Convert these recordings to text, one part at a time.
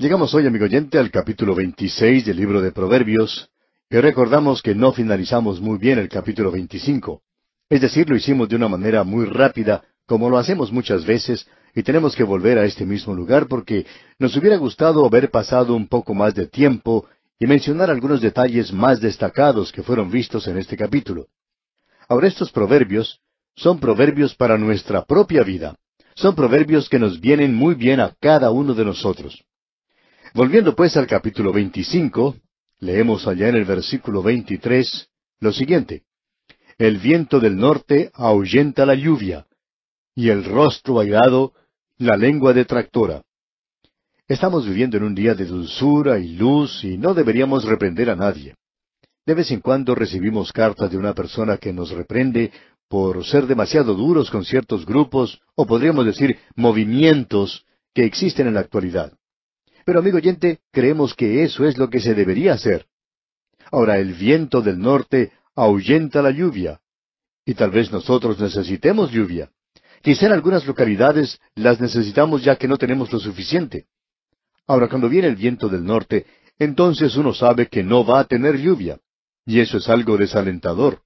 Llegamos hoy, amigo oyente, al capítulo 26 del libro de Proverbios, y recordamos que no finalizamos muy bien el capítulo 25. Es decir, lo hicimos de una manera muy rápida, como lo hacemos muchas veces, y tenemos que volver a este mismo lugar porque nos hubiera gustado haber pasado un poco más de tiempo y mencionar algunos detalles más destacados que fueron vistos en este capítulo. Ahora estos proverbios son proverbios para nuestra propia vida. Son proverbios que nos vienen muy bien a cada uno de nosotros. Volviendo pues al capítulo 25, leemos allá en el versículo 23 lo siguiente. El viento del norte ahuyenta la lluvia, y el rostro airado la lengua detractora. Estamos viviendo en un día de dulzura y luz y no deberíamos reprender a nadie. De vez en cuando recibimos cartas de una persona que nos reprende por ser demasiado duros con ciertos grupos, o podríamos decir movimientos, que existen en la actualidad. Pero amigo oyente, creemos que eso es lo que se debería hacer. Ahora el viento del norte ahuyenta la lluvia. Y tal vez nosotros necesitemos lluvia. Quizá en algunas localidades las necesitamos ya que no tenemos lo suficiente. Ahora, cuando viene el viento del norte, entonces uno sabe que no va a tener lluvia. Y eso es algo desalentador.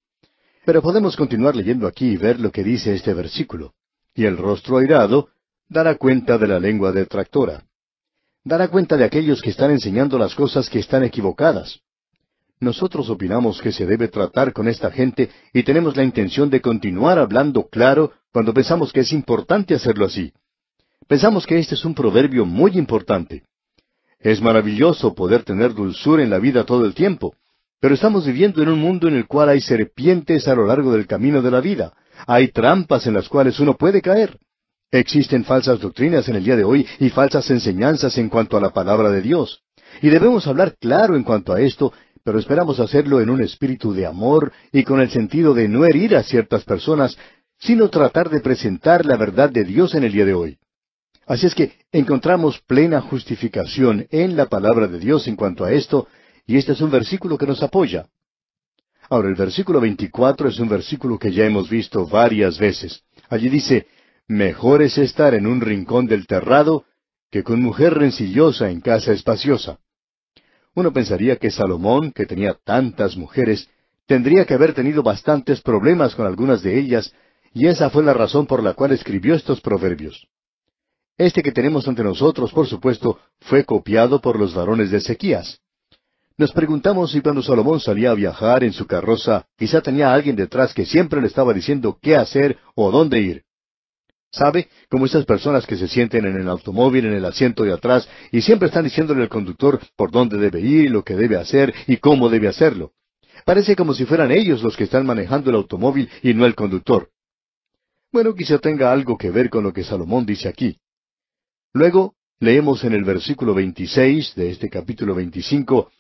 Pero podemos continuar leyendo aquí y ver lo que dice este versículo. Y el rostro airado dará cuenta de la lengua detractora dará cuenta de aquellos que están enseñando las cosas que están equivocadas. Nosotros opinamos que se debe tratar con esta gente y tenemos la intención de continuar hablando claro cuando pensamos que es importante hacerlo así. Pensamos que este es un proverbio muy importante. Es maravilloso poder tener dulzura en la vida todo el tiempo, pero estamos viviendo en un mundo en el cual hay serpientes a lo largo del camino de la vida, hay trampas en las cuales uno puede caer. Existen falsas doctrinas en el día de hoy y falsas enseñanzas en cuanto a la palabra de Dios. Y debemos hablar claro en cuanto a esto, pero esperamos hacerlo en un espíritu de amor y con el sentido de no herir a ciertas personas, sino tratar de presentar la verdad de Dios en el día de hoy. Así es que encontramos plena justificación en la palabra de Dios en cuanto a esto, y este es un versículo que nos apoya. Ahora, el versículo 24 es un versículo que ya hemos visto varias veces. Allí dice, mejor es estar en un rincón del terrado que con mujer rencillosa en casa espaciosa. Uno pensaría que Salomón, que tenía tantas mujeres, tendría que haber tenido bastantes problemas con algunas de ellas, y esa fue la razón por la cual escribió estos proverbios. Este que tenemos ante nosotros, por supuesto, fue copiado por los varones de sequías. Nos preguntamos si cuando Salomón salía a viajar en su carroza, quizá tenía a alguien detrás que siempre le estaba diciendo qué hacer o dónde ir. ¿Sabe? Como esas personas que se sienten en el automóvil, en el asiento de atrás, y siempre están diciéndole al conductor por dónde debe ir, lo que debe hacer y cómo debe hacerlo. Parece como si fueran ellos los que están manejando el automóvil y no el conductor. Bueno, quizá tenga algo que ver con lo que Salomón dice aquí. Luego, leemos en el versículo 26 de este capítulo 25,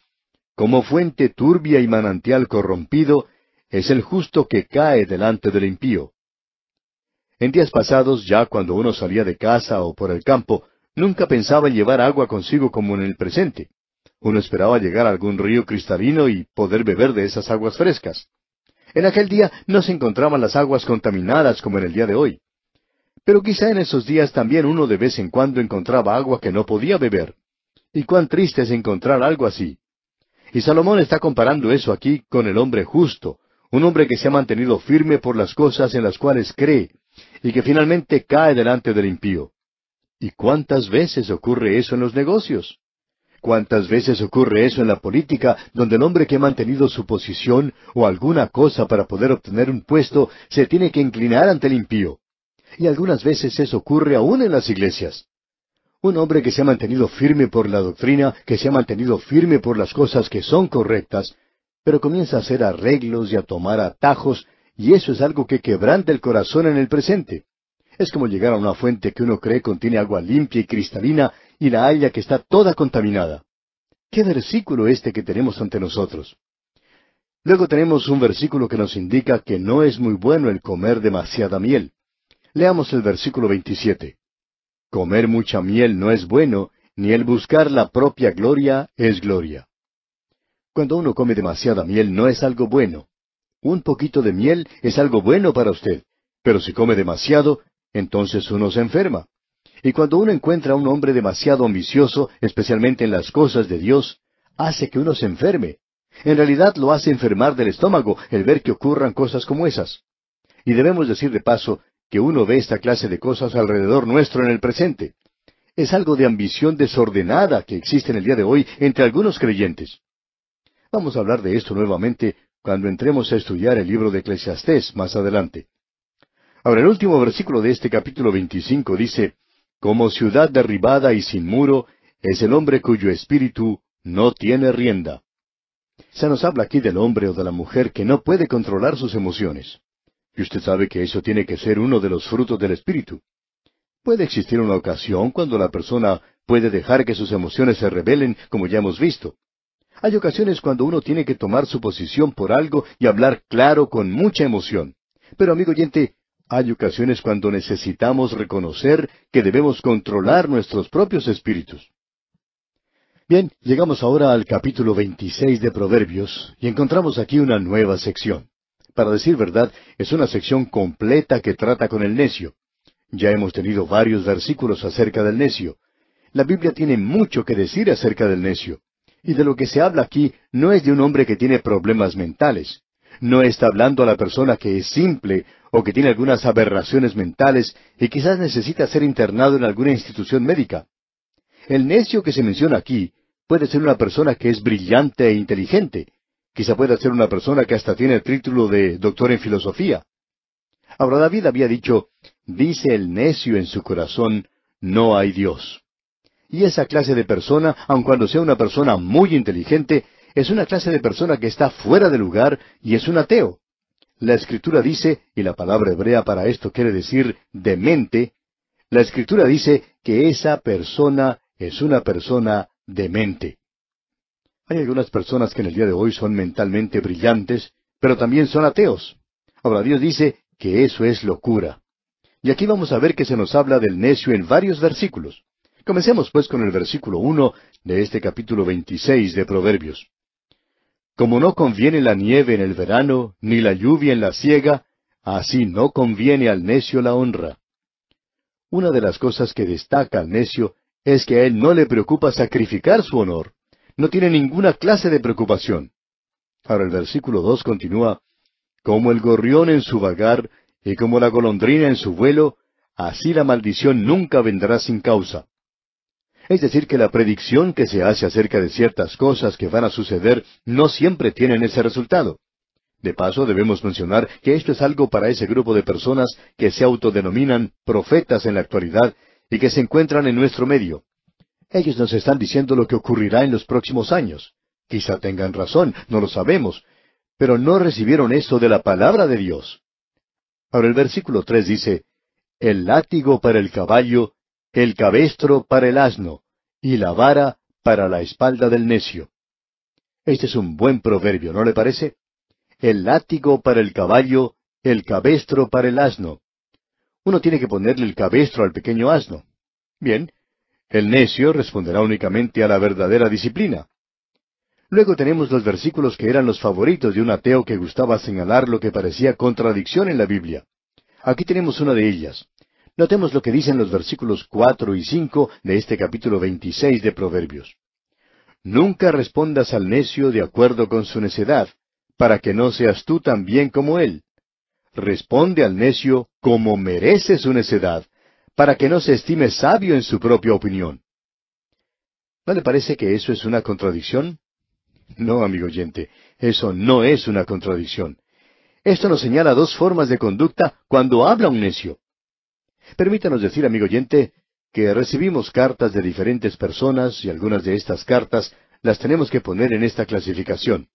Como fuente turbia y manantial corrompido, es el justo que cae delante del impío. En días pasados, ya cuando uno salía de casa o por el campo, nunca pensaba en llevar agua consigo como en el presente. Uno esperaba llegar a algún río cristalino y poder beber de esas aguas frescas. En aquel día no se encontraban las aguas contaminadas como en el día de hoy. Pero quizá en esos días también uno de vez en cuando encontraba agua que no podía beber. Y cuán triste es encontrar algo así. Y Salomón está comparando eso aquí con el hombre justo, un hombre que se ha mantenido firme por las cosas en las cuales cree, y que finalmente cae delante del impío. ¿Y cuántas veces ocurre eso en los negocios? ¿Cuántas veces ocurre eso en la política, donde el hombre que ha mantenido su posición o alguna cosa para poder obtener un puesto se tiene que inclinar ante el impío? Y algunas veces eso ocurre aún en las iglesias. Un hombre que se ha mantenido firme por la doctrina, que se ha mantenido firme por las cosas que son correctas, pero comienza a hacer arreglos y a tomar atajos y eso es algo que quebrante el corazón en el presente. Es como llegar a una fuente que uno cree contiene agua limpia y cristalina y la haya que está toda contaminada. ¿Qué versículo este que tenemos ante nosotros? Luego tenemos un versículo que nos indica que no es muy bueno el comer demasiada miel. Leamos el versículo 27. Comer mucha miel no es bueno, ni el buscar la propia gloria es gloria. Cuando uno come demasiada miel no es algo bueno. Un poquito de miel es algo bueno para usted, pero si come demasiado, entonces uno se enferma. Y cuando uno encuentra a un hombre demasiado ambicioso, especialmente en las cosas de Dios, hace que uno se enferme. En realidad lo hace enfermar del estómago el ver que ocurran cosas como esas. Y debemos decir de paso que uno ve esta clase de cosas alrededor nuestro en el presente. Es algo de ambición desordenada que existe en el día de hoy entre algunos creyentes. Vamos a hablar de esto nuevamente cuando entremos a estudiar el libro de Eclesiastés más adelante. Ahora, el último versículo de este capítulo 25 dice, Como ciudad derribada y sin muro es el hombre cuyo espíritu no tiene rienda. Se nos habla aquí del hombre o de la mujer que no puede controlar sus emociones. Y usted sabe que eso tiene que ser uno de los frutos del espíritu. Puede existir una ocasión cuando la persona puede dejar que sus emociones se rebelen, como ya hemos visto. Hay ocasiones cuando uno tiene que tomar su posición por algo y hablar claro con mucha emoción. Pero amigo oyente, hay ocasiones cuando necesitamos reconocer que debemos controlar nuestros propios espíritus. Bien, llegamos ahora al capítulo 26 de Proverbios y encontramos aquí una nueva sección. Para decir verdad, es una sección completa que trata con el necio. Ya hemos tenido varios versículos acerca del necio. La Biblia tiene mucho que decir acerca del necio. Y de lo que se habla aquí no es de un hombre que tiene problemas mentales. No está hablando a la persona que es simple o que tiene algunas aberraciones mentales y quizás necesita ser internado en alguna institución médica. El necio que se menciona aquí puede ser una persona que es brillante e inteligente. Quizá pueda ser una persona que hasta tiene el título de doctor en filosofía. Ahora David había dicho, dice el necio en su corazón, no hay Dios. Y esa clase de persona, aun cuando sea una persona muy inteligente, es una clase de persona que está fuera de lugar y es un ateo. La escritura dice, y la palabra hebrea para esto quiere decir demente, la escritura dice que esa persona es una persona demente. Hay algunas personas que en el día de hoy son mentalmente brillantes, pero también son ateos. Ahora Dios dice que eso es locura. Y aquí vamos a ver que se nos habla del necio en varios versículos. Comencemos pues con el versículo uno de este capítulo veintiséis de Proverbios. Como no conviene la nieve en el verano, ni la lluvia en la siega, así no conviene al necio la honra. Una de las cosas que destaca al necio es que a él no le preocupa sacrificar su honor. No tiene ninguna clase de preocupación. Ahora el versículo dos continúa, Como el gorrión en su vagar, y como la golondrina en su vuelo, así la maldición nunca vendrá sin causa. Es decir, que la predicción que se hace acerca de ciertas cosas que van a suceder no siempre tienen ese resultado. De paso, debemos mencionar que esto es algo para ese grupo de personas que se autodenominan profetas en la actualidad y que se encuentran en nuestro medio. Ellos nos están diciendo lo que ocurrirá en los próximos años. Quizá tengan razón, no lo sabemos, pero no recibieron esto de la palabra de Dios. Ahora el versículo tres dice, El látigo para el caballo, el cabestro para el asno, y la vara para la espalda del necio. Este es un buen proverbio, ¿no le parece? El látigo para el caballo, el cabestro para el asno. Uno tiene que ponerle el cabestro al pequeño asno. Bien, el necio responderá únicamente a la verdadera disciplina. Luego tenemos los versículos que eran los favoritos de un ateo que gustaba señalar lo que parecía contradicción en la Biblia. Aquí tenemos una de ellas. Notemos lo que dicen los versículos cuatro y cinco de este capítulo veintiséis de Proverbios. Nunca respondas al necio de acuerdo con su necedad, para que no seas tú también como él. Responde al necio como merece su necedad, para que no se estime sabio en su propia opinión. ¿No le parece que eso es una contradicción? No, amigo oyente, eso no es una contradicción. Esto nos señala dos formas de conducta cuando habla un necio. Permítanos decir, amigo oyente, que recibimos cartas de diferentes personas y algunas de estas cartas las tenemos que poner en esta clasificación.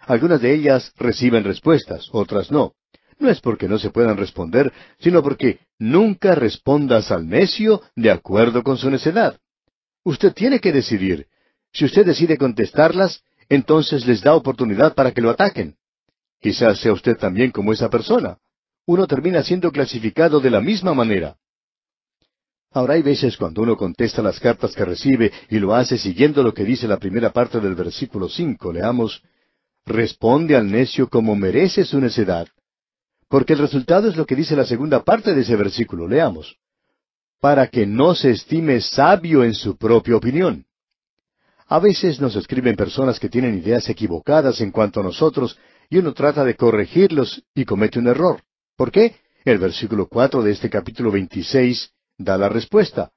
Algunas de ellas reciben respuestas, otras no. No es porque no se puedan responder, sino porque nunca respondas al necio de acuerdo con su necedad. Usted tiene que decidir. Si usted decide contestarlas, entonces les da oportunidad para que lo ataquen. Quizás sea usted también como esa persona uno termina siendo clasificado de la misma manera. Ahora hay veces cuando uno contesta las cartas que recibe y lo hace siguiendo lo que dice la primera parte del versículo cinco, leamos, responde al necio como merece su necedad, porque el resultado es lo que dice la segunda parte de ese versículo, leamos, para que no se estime sabio en su propia opinión. A veces nos escriben personas que tienen ideas equivocadas en cuanto a nosotros y uno trata de corregirlos y comete un error. ¿Por qué? El versículo cuatro de este capítulo veintiséis da la respuesta.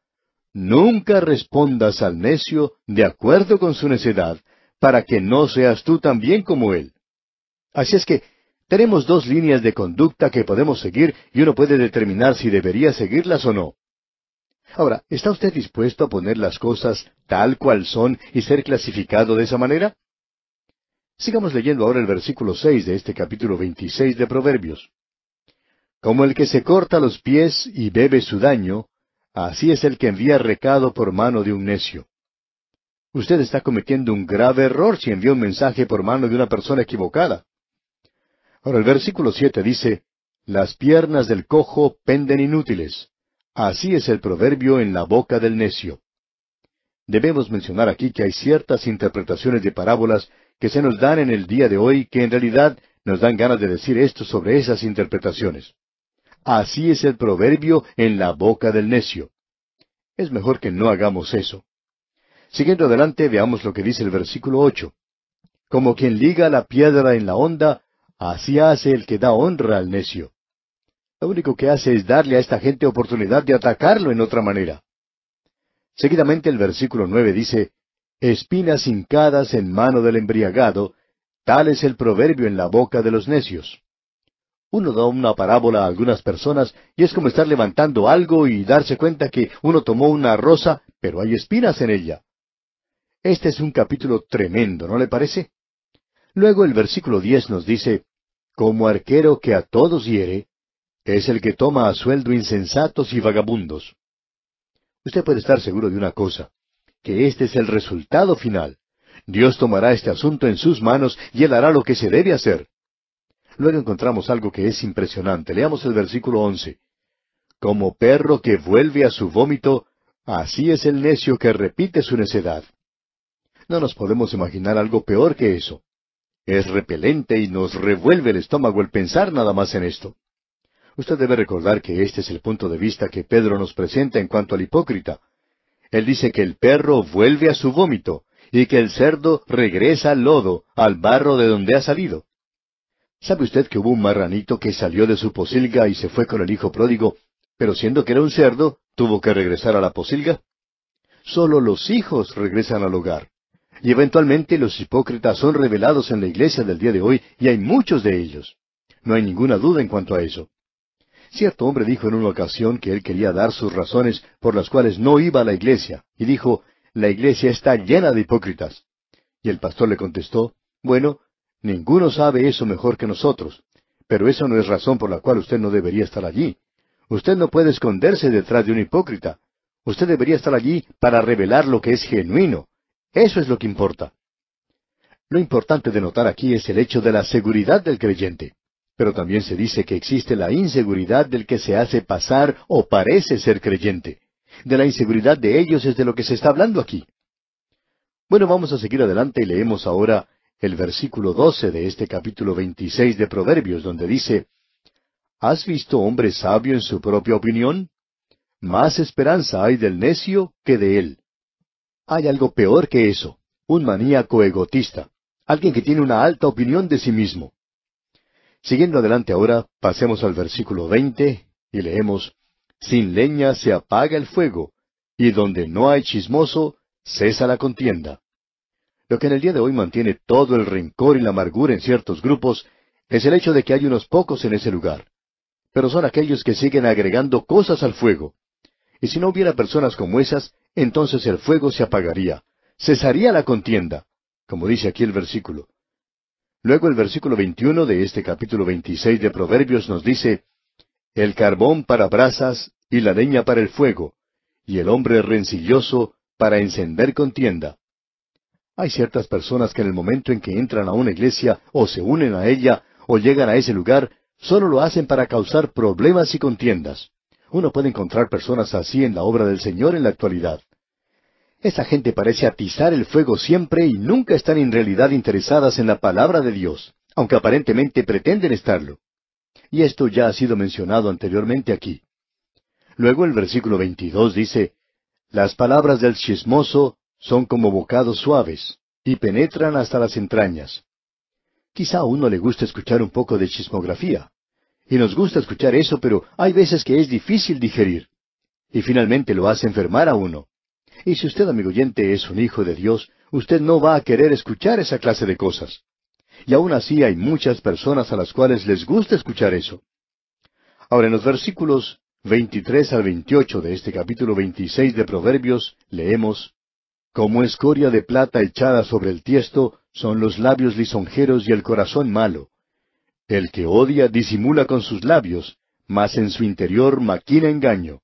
Nunca respondas al necio de acuerdo con su necedad, para que no seas tú también como él. Así es que tenemos dos líneas de conducta que podemos seguir y uno puede determinar si debería seguirlas o no. Ahora, ¿está usted dispuesto a poner las cosas tal cual son y ser clasificado de esa manera? Sigamos leyendo ahora el versículo seis de este capítulo veintiséis de Proverbios. Como el que se corta los pies y bebe su daño, así es el que envía recado por mano de un necio. Usted está cometiendo un grave error si envía un mensaje por mano de una persona equivocada. Ahora el versículo siete dice, Las piernas del cojo penden inútiles. Así es el proverbio en la boca del necio. Debemos mencionar aquí que hay ciertas interpretaciones de parábolas que se nos dan en el día de hoy que en realidad nos dan ganas de decir esto sobre esas interpretaciones. Así es el proverbio en la boca del necio. Es mejor que no hagamos eso. Siguiendo adelante, veamos lo que dice el versículo ocho. Como quien liga la piedra en la onda, así hace el que da honra al necio. Lo único que hace es darle a esta gente oportunidad de atacarlo en otra manera. Seguidamente el versículo nueve dice, Espinas hincadas en mano del embriagado, tal es el proverbio en la boca de los necios. Uno da una parábola a algunas personas y es como estar levantando algo y darse cuenta que uno tomó una rosa, pero hay espinas en ella. Este es un capítulo tremendo, ¿no le parece? Luego el versículo diez nos dice, Como arquero que a todos hiere, es el que toma a sueldo insensatos y vagabundos. Usted puede estar seguro de una cosa, que este es el resultado final. Dios tomará este asunto en sus manos y él hará lo que se debe hacer. Luego encontramos algo que es impresionante. Leamos el versículo once. Como perro que vuelve a su vómito, así es el necio que repite su necedad. No nos podemos imaginar algo peor que eso. Es repelente y nos revuelve el estómago el pensar nada más en esto. Usted debe recordar que este es el punto de vista que Pedro nos presenta en cuanto al hipócrita. Él dice que el perro vuelve a su vómito y que el cerdo regresa al lodo, al barro de donde ha salido. ¿Sabe usted que hubo un marranito que salió de su posilga y se fue con el hijo pródigo, pero siendo que era un cerdo, tuvo que regresar a la posilga? Solo los hijos regresan al hogar. Y eventualmente los hipócritas son revelados en la iglesia del día de hoy, y hay muchos de ellos. No hay ninguna duda en cuanto a eso. Cierto hombre dijo en una ocasión que él quería dar sus razones por las cuales no iba a la iglesia, y dijo, la iglesia está llena de hipócritas. Y el pastor le contestó, bueno, Ninguno sabe eso mejor que nosotros, pero eso no es razón por la cual usted no debería estar allí. Usted no puede esconderse detrás de un hipócrita. Usted debería estar allí para revelar lo que es genuino. Eso es lo que importa. Lo importante de notar aquí es el hecho de la seguridad del creyente. Pero también se dice que existe la inseguridad del que se hace pasar o parece ser creyente. De la inseguridad de ellos es de lo que se está hablando aquí. Bueno, vamos a seguir adelante y leemos ahora el versículo 12 de este capítulo veintiséis de Proverbios, donde dice, ¿Has visto hombre sabio en su propia opinión? Más esperanza hay del necio que de él. Hay algo peor que eso, un maníaco egotista, alguien que tiene una alta opinión de sí mismo. Siguiendo adelante ahora, pasemos al versículo veinte, y leemos, Sin leña se apaga el fuego, y donde no hay chismoso, cesa la contienda. Lo que en el día de hoy mantiene todo el rencor y la amargura en ciertos grupos es el hecho de que hay unos pocos en ese lugar. Pero son aquellos que siguen agregando cosas al fuego. Y si no hubiera personas como esas, entonces el fuego se apagaría. Cesaría la contienda, como dice aquí el versículo. Luego el versículo 21 de este capítulo 26 de Proverbios nos dice, El carbón para brasas y la leña para el fuego, y el hombre rencilloso para encender contienda. Hay ciertas personas que en el momento en que entran a una iglesia o se unen a ella o llegan a ese lugar, solo lo hacen para causar problemas y contiendas. Uno puede encontrar personas así en la obra del Señor en la actualidad. Esa gente parece atizar el fuego siempre y nunca están en realidad interesadas en la palabra de Dios, aunque aparentemente pretenden estarlo. Y esto ya ha sido mencionado anteriormente aquí. Luego el versículo 22 dice, Las palabras del chismoso son como bocados suaves y penetran hasta las entrañas. Quizá a uno le gusta escuchar un poco de chismografía. Y nos gusta escuchar eso, pero hay veces que es difícil digerir. Y finalmente lo hace enfermar a uno. Y si usted, amigo oyente, es un hijo de Dios, usted no va a querer escuchar esa clase de cosas. Y aún así hay muchas personas a las cuales les gusta escuchar eso. Ahora, en los versículos 23 al 28 de este capítulo 26 de Proverbios, leemos, como escoria de plata echada sobre el tiesto son los labios lisonjeros y el corazón malo. El que odia disimula con sus labios, mas en su interior maquina engaño.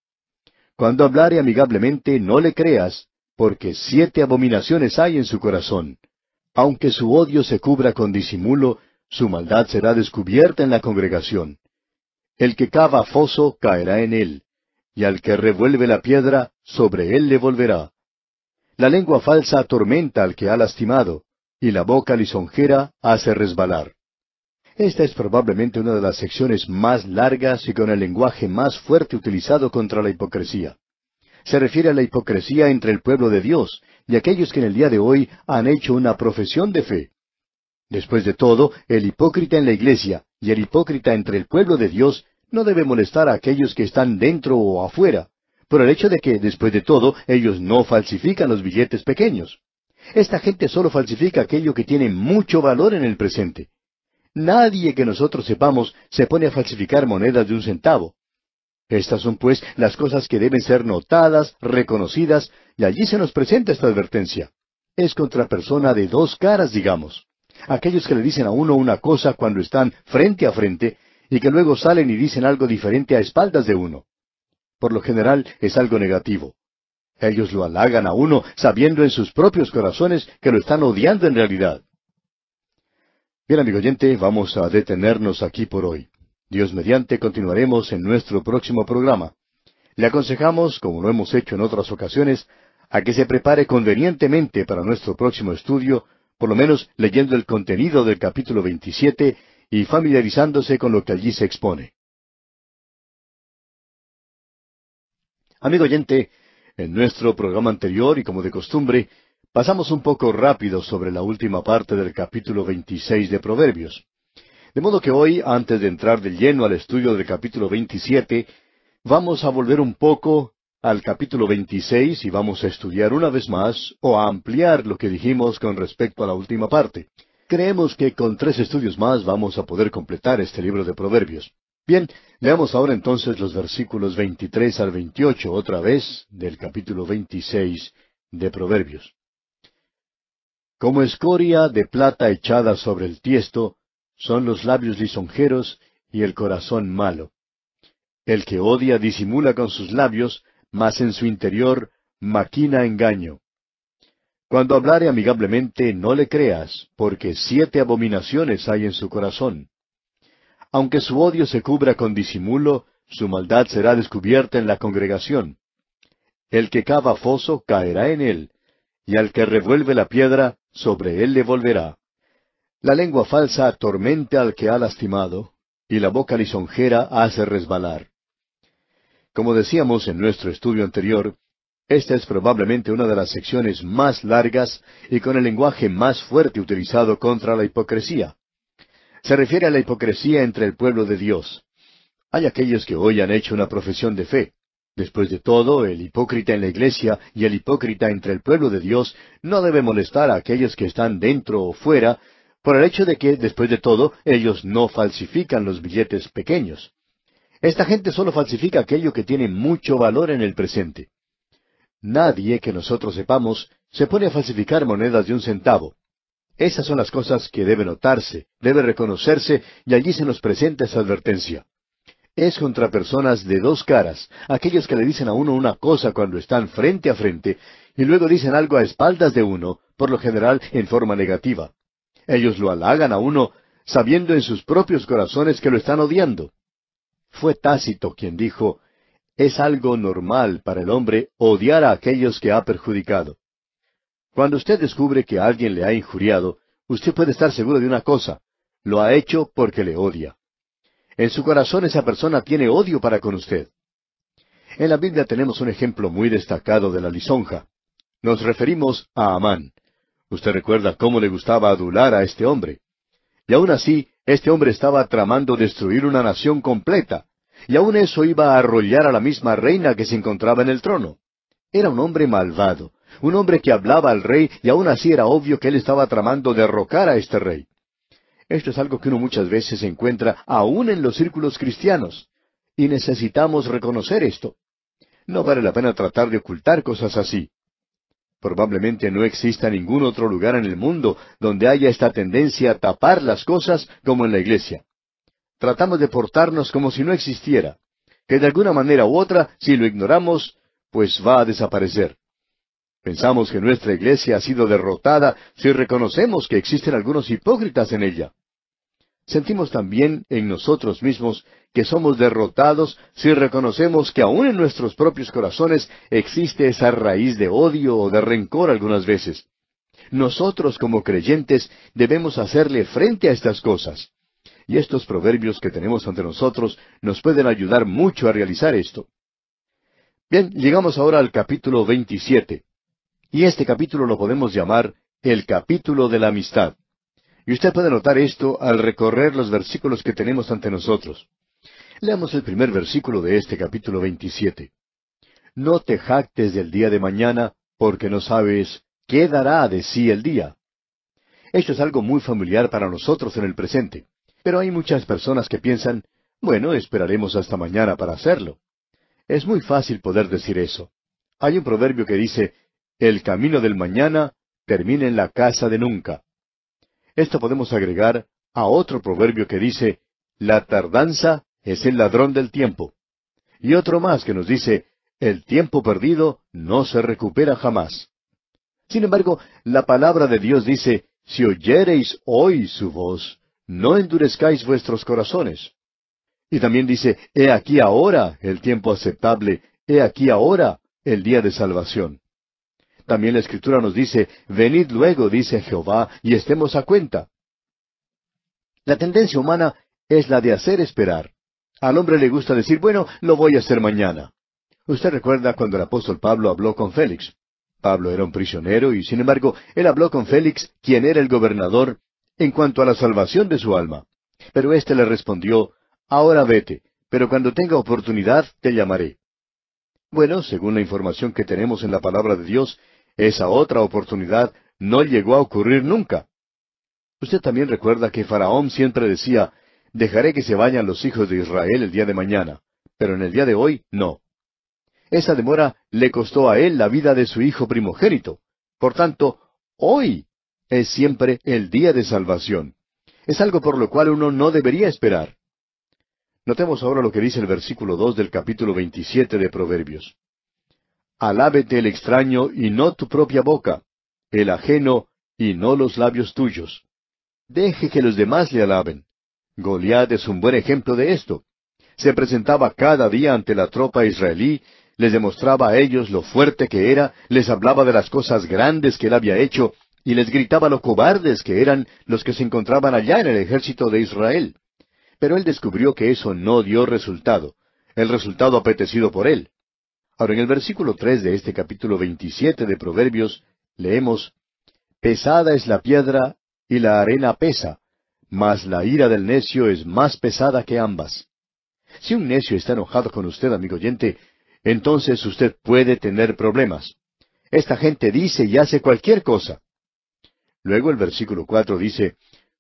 Cuando hablare amigablemente no le creas, porque siete abominaciones hay en su corazón. Aunque su odio se cubra con disimulo, su maldad será descubierta en la congregación. El que cava foso caerá en él, y al que revuelve la piedra, sobre él le volverá. La lengua falsa atormenta al que ha lastimado, y la boca lisonjera hace resbalar. Esta es probablemente una de las secciones más largas y con el lenguaje más fuerte utilizado contra la hipocresía. Se refiere a la hipocresía entre el pueblo de Dios y aquellos que en el día de hoy han hecho una profesión de fe. Después de todo, el hipócrita en la iglesia y el hipócrita entre el pueblo de Dios no debe molestar a aquellos que están dentro o afuera, por el hecho de que, después de todo, ellos no falsifican los billetes pequeños. Esta gente solo falsifica aquello que tiene mucho valor en el presente. Nadie que nosotros sepamos se pone a falsificar monedas de un centavo. Estas son, pues, las cosas que deben ser notadas, reconocidas, y allí se nos presenta esta advertencia. Es contra persona de dos caras, digamos. Aquellos que le dicen a uno una cosa cuando están frente a frente, y que luego salen y dicen algo diferente a espaldas de uno por lo general es algo negativo. Ellos lo halagan a uno sabiendo en sus propios corazones que lo están odiando en realidad. Bien, amigo oyente, vamos a detenernos aquí por hoy. Dios mediante continuaremos en nuestro próximo programa. Le aconsejamos, como lo hemos hecho en otras ocasiones, a que se prepare convenientemente para nuestro próximo estudio, por lo menos leyendo el contenido del capítulo 27 y familiarizándose con lo que allí se expone. Amigo oyente, en nuestro programa anterior y como de costumbre, pasamos un poco rápido sobre la última parte del capítulo 26 de Proverbios. De modo que hoy, antes de entrar de lleno al estudio del capítulo 27, vamos a volver un poco al capítulo 26 y vamos a estudiar una vez más o a ampliar lo que dijimos con respecto a la última parte. Creemos que con tres estudios más vamos a poder completar este libro de Proverbios. Bien, leamos ahora entonces los versículos 23 al 28 otra vez del capítulo 26 de Proverbios. Como escoria de plata echada sobre el tiesto, son los labios lisonjeros y el corazón malo. El que odia disimula con sus labios, mas en su interior maquina engaño. Cuando hablare amigablemente, no le creas, porque siete abominaciones hay en su corazón. Aunque su odio se cubra con disimulo, su maldad será descubierta en la congregación. El que cava foso caerá en él, y al que revuelve la piedra, sobre él le volverá. La lengua falsa atormenta al que ha lastimado, y la boca lisonjera hace resbalar. Como decíamos en nuestro estudio anterior, esta es probablemente una de las secciones más largas y con el lenguaje más fuerte utilizado contra la hipocresía se refiere a la hipocresía entre el pueblo de Dios. Hay aquellos que hoy han hecho una profesión de fe. Después de todo, el hipócrita en la iglesia y el hipócrita entre el pueblo de Dios no debe molestar a aquellos que están dentro o fuera por el hecho de que, después de todo, ellos no falsifican los billetes pequeños. Esta gente solo falsifica aquello que tiene mucho valor en el presente. Nadie que nosotros sepamos se pone a falsificar monedas de un centavo. Esas son las cosas que debe notarse, debe reconocerse, y allí se nos presenta esa advertencia. Es contra personas de dos caras, aquellos que le dicen a uno una cosa cuando están frente a frente, y luego dicen algo a espaldas de uno, por lo general en forma negativa. Ellos lo halagan a uno, sabiendo en sus propios corazones que lo están odiando. Fue Tácito quien dijo, es algo normal para el hombre odiar a aquellos que ha perjudicado. Cuando usted descubre que alguien le ha injuriado, usted puede estar seguro de una cosa, lo ha hecho porque le odia. En su corazón esa persona tiene odio para con usted. En la Biblia tenemos un ejemplo muy destacado de la lisonja. Nos referimos a Amán. Usted recuerda cómo le gustaba adular a este hombre. Y aún así, este hombre estaba tramando destruir una nación completa, y aún eso iba a arrollar a la misma reina que se encontraba en el trono. Era un hombre malvado, un hombre que hablaba al rey y aún así era obvio que él estaba tramando derrocar a este rey. Esto es algo que uno muchas veces encuentra aún en los círculos cristianos. Y necesitamos reconocer esto. No vale la pena tratar de ocultar cosas así. Probablemente no exista ningún otro lugar en el mundo donde haya esta tendencia a tapar las cosas como en la iglesia. Tratamos de portarnos como si no existiera, que de alguna manera u otra, si lo ignoramos, pues va a desaparecer. Pensamos que nuestra iglesia ha sido derrotada si reconocemos que existen algunos hipócritas en ella. Sentimos también en nosotros mismos que somos derrotados si reconocemos que aún en nuestros propios corazones existe esa raíz de odio o de rencor algunas veces. Nosotros como creyentes debemos hacerle frente a estas cosas. Y estos proverbios que tenemos ante nosotros nos pueden ayudar mucho a realizar esto. Bien, llegamos ahora al capítulo 27. Y este capítulo lo podemos llamar el capítulo de la amistad. Y usted puede notar esto al recorrer los versículos que tenemos ante nosotros. Leamos el primer versículo de este capítulo 27. No te jactes del día de mañana, porque no sabes qué dará de sí el día. Esto es algo muy familiar para nosotros en el presente, pero hay muchas personas que piensan, bueno, esperaremos hasta mañana para hacerlo. Es muy fácil poder decir eso. Hay un proverbio que dice, el camino del mañana termina en la casa de nunca. Esto podemos agregar a otro proverbio que dice, la tardanza es el ladrón del tiempo. Y otro más que nos dice, el tiempo perdido no se recupera jamás. Sin embargo, la palabra de Dios dice, si oyereis hoy su voz, no endurezcáis vuestros corazones. Y también dice, he aquí ahora el tiempo aceptable, he aquí ahora el día de salvación. También la Escritura nos dice, venid luego, dice Jehová, y estemos a cuenta. La tendencia humana es la de hacer esperar. Al hombre le gusta decir, bueno, lo voy a hacer mañana. Usted recuerda cuando el apóstol Pablo habló con Félix. Pablo era un prisionero y, sin embargo, él habló con Félix, quien era el gobernador, en cuanto a la salvación de su alma. Pero éste le respondió, Ahora vete, pero cuando tenga oportunidad te llamaré. Bueno, según la información que tenemos en la palabra de Dios, esa otra oportunidad no llegó a ocurrir nunca. Usted también recuerda que Faraón siempre decía, dejaré que se vayan los hijos de Israel el día de mañana, pero en el día de hoy no. Esa demora le costó a él la vida de su hijo primogénito. Por tanto, hoy es siempre el día de salvación. Es algo por lo cual uno no debería esperar. Notemos ahora lo que dice el versículo dos del capítulo veintisiete de Proverbios. Alábete el extraño y no tu propia boca, el ajeno y no los labios tuyos. Deje que los demás le alaben. Goliat es un buen ejemplo de esto. Se presentaba cada día ante la tropa israelí, les demostraba a ellos lo fuerte que era, les hablaba de las cosas grandes que él había hecho, y les gritaba lo cobardes que eran los que se encontraban allá en el ejército de Israel. Pero él descubrió que eso no dio resultado, el resultado apetecido por él. Ahora, en el versículo tres de este capítulo veintisiete de Proverbios, leemos Pesada es la piedra y la arena pesa, mas la ira del necio es más pesada que ambas. Si un necio está enojado con usted, amigo oyente, entonces usted puede tener problemas. Esta gente dice y hace cualquier cosa. Luego el versículo cuatro dice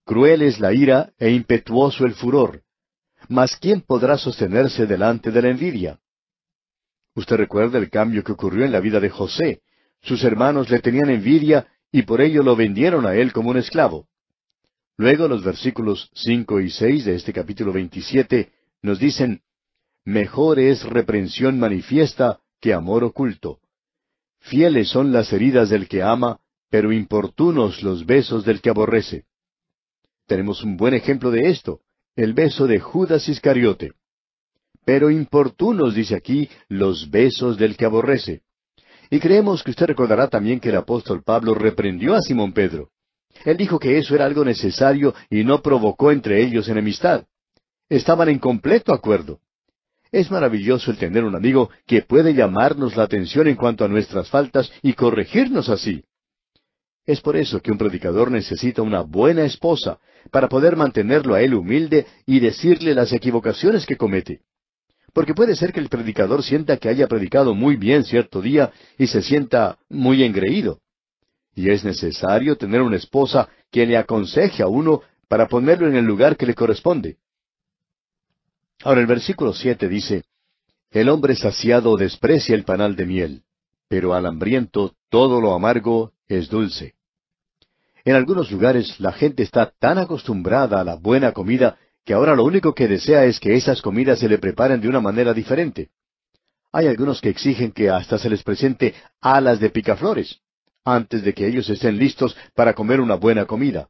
Cruel es la ira e impetuoso el furor. Mas ¿quién podrá sostenerse delante de la envidia? Usted recuerda el cambio que ocurrió en la vida de José. Sus hermanos le tenían envidia y por ello lo vendieron a él como un esclavo. Luego los versículos cinco y seis de este capítulo veintisiete nos dicen Mejor es reprensión manifiesta que amor oculto. Fieles son las heridas del que ama, pero importunos los besos del que aborrece. Tenemos un buen ejemplo de esto, el beso de Judas Iscariote pero importunos, dice aquí, los besos del que aborrece. Y creemos que usted recordará también que el apóstol Pablo reprendió a Simón Pedro. Él dijo que eso era algo necesario y no provocó entre ellos enemistad. Estaban en completo acuerdo. Es maravilloso el tener un amigo que puede llamarnos la atención en cuanto a nuestras faltas y corregirnos así. Es por eso que un predicador necesita una buena esposa, para poder mantenerlo a él humilde y decirle las equivocaciones que comete. Porque puede ser que el predicador sienta que haya predicado muy bien cierto día y se sienta muy engreído. Y es necesario tener una esposa que le aconseje a uno para ponerlo en el lugar que le corresponde. Ahora el versículo siete dice, El hombre saciado desprecia el panal de miel, pero al hambriento todo lo amargo es dulce. En algunos lugares la gente está tan acostumbrada a la buena comida que ahora lo único que desea es que esas comidas se le preparen de una manera diferente. Hay algunos que exigen que hasta se les presente alas de picaflores antes de que ellos estén listos para comer una buena comida.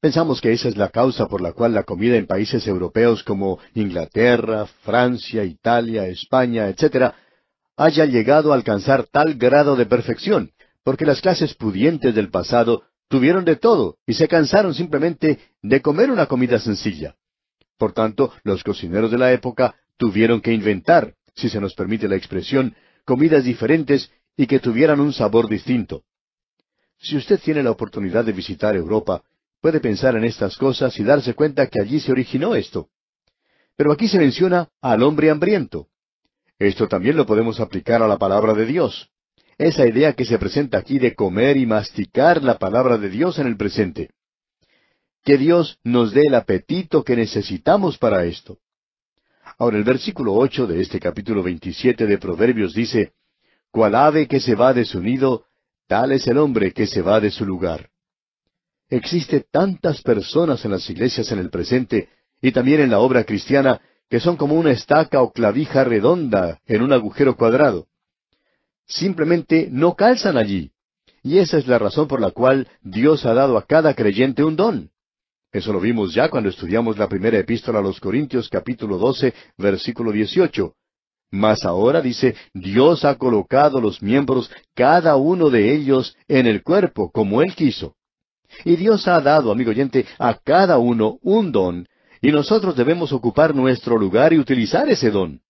Pensamos que esa es la causa por la cual la comida en países europeos como Inglaterra, Francia, Italia, España, etc., haya llegado a alcanzar tal grado de perfección, porque las clases pudientes del pasado Tuvieron de todo y se cansaron simplemente de comer una comida sencilla. Por tanto, los cocineros de la época tuvieron que inventar, si se nos permite la expresión, comidas diferentes y que tuvieran un sabor distinto. Si usted tiene la oportunidad de visitar Europa, puede pensar en estas cosas y darse cuenta que allí se originó esto. Pero aquí se menciona al hombre hambriento. Esto también lo podemos aplicar a la palabra de Dios esa idea que se presenta aquí de comer y masticar la palabra de Dios en el presente. Que Dios nos dé el apetito que necesitamos para esto. Ahora el versículo ocho de este capítulo veintisiete de Proverbios dice Cual ave que se va de su nido, tal es el hombre que se va de su lugar. Existe tantas personas en las iglesias en el presente y también en la obra cristiana que son como una estaca o clavija redonda en un agujero cuadrado simplemente no calzan allí. Y esa es la razón por la cual Dios ha dado a cada creyente un don. Eso lo vimos ya cuando estudiamos la primera epístola a los Corintios capítulo 12, versículo 18. Mas ahora dice, Dios ha colocado los miembros, cada uno de ellos, en el cuerpo, como Él quiso. Y Dios ha dado, amigo oyente, a cada uno un don, y nosotros debemos ocupar nuestro lugar y utilizar ese don.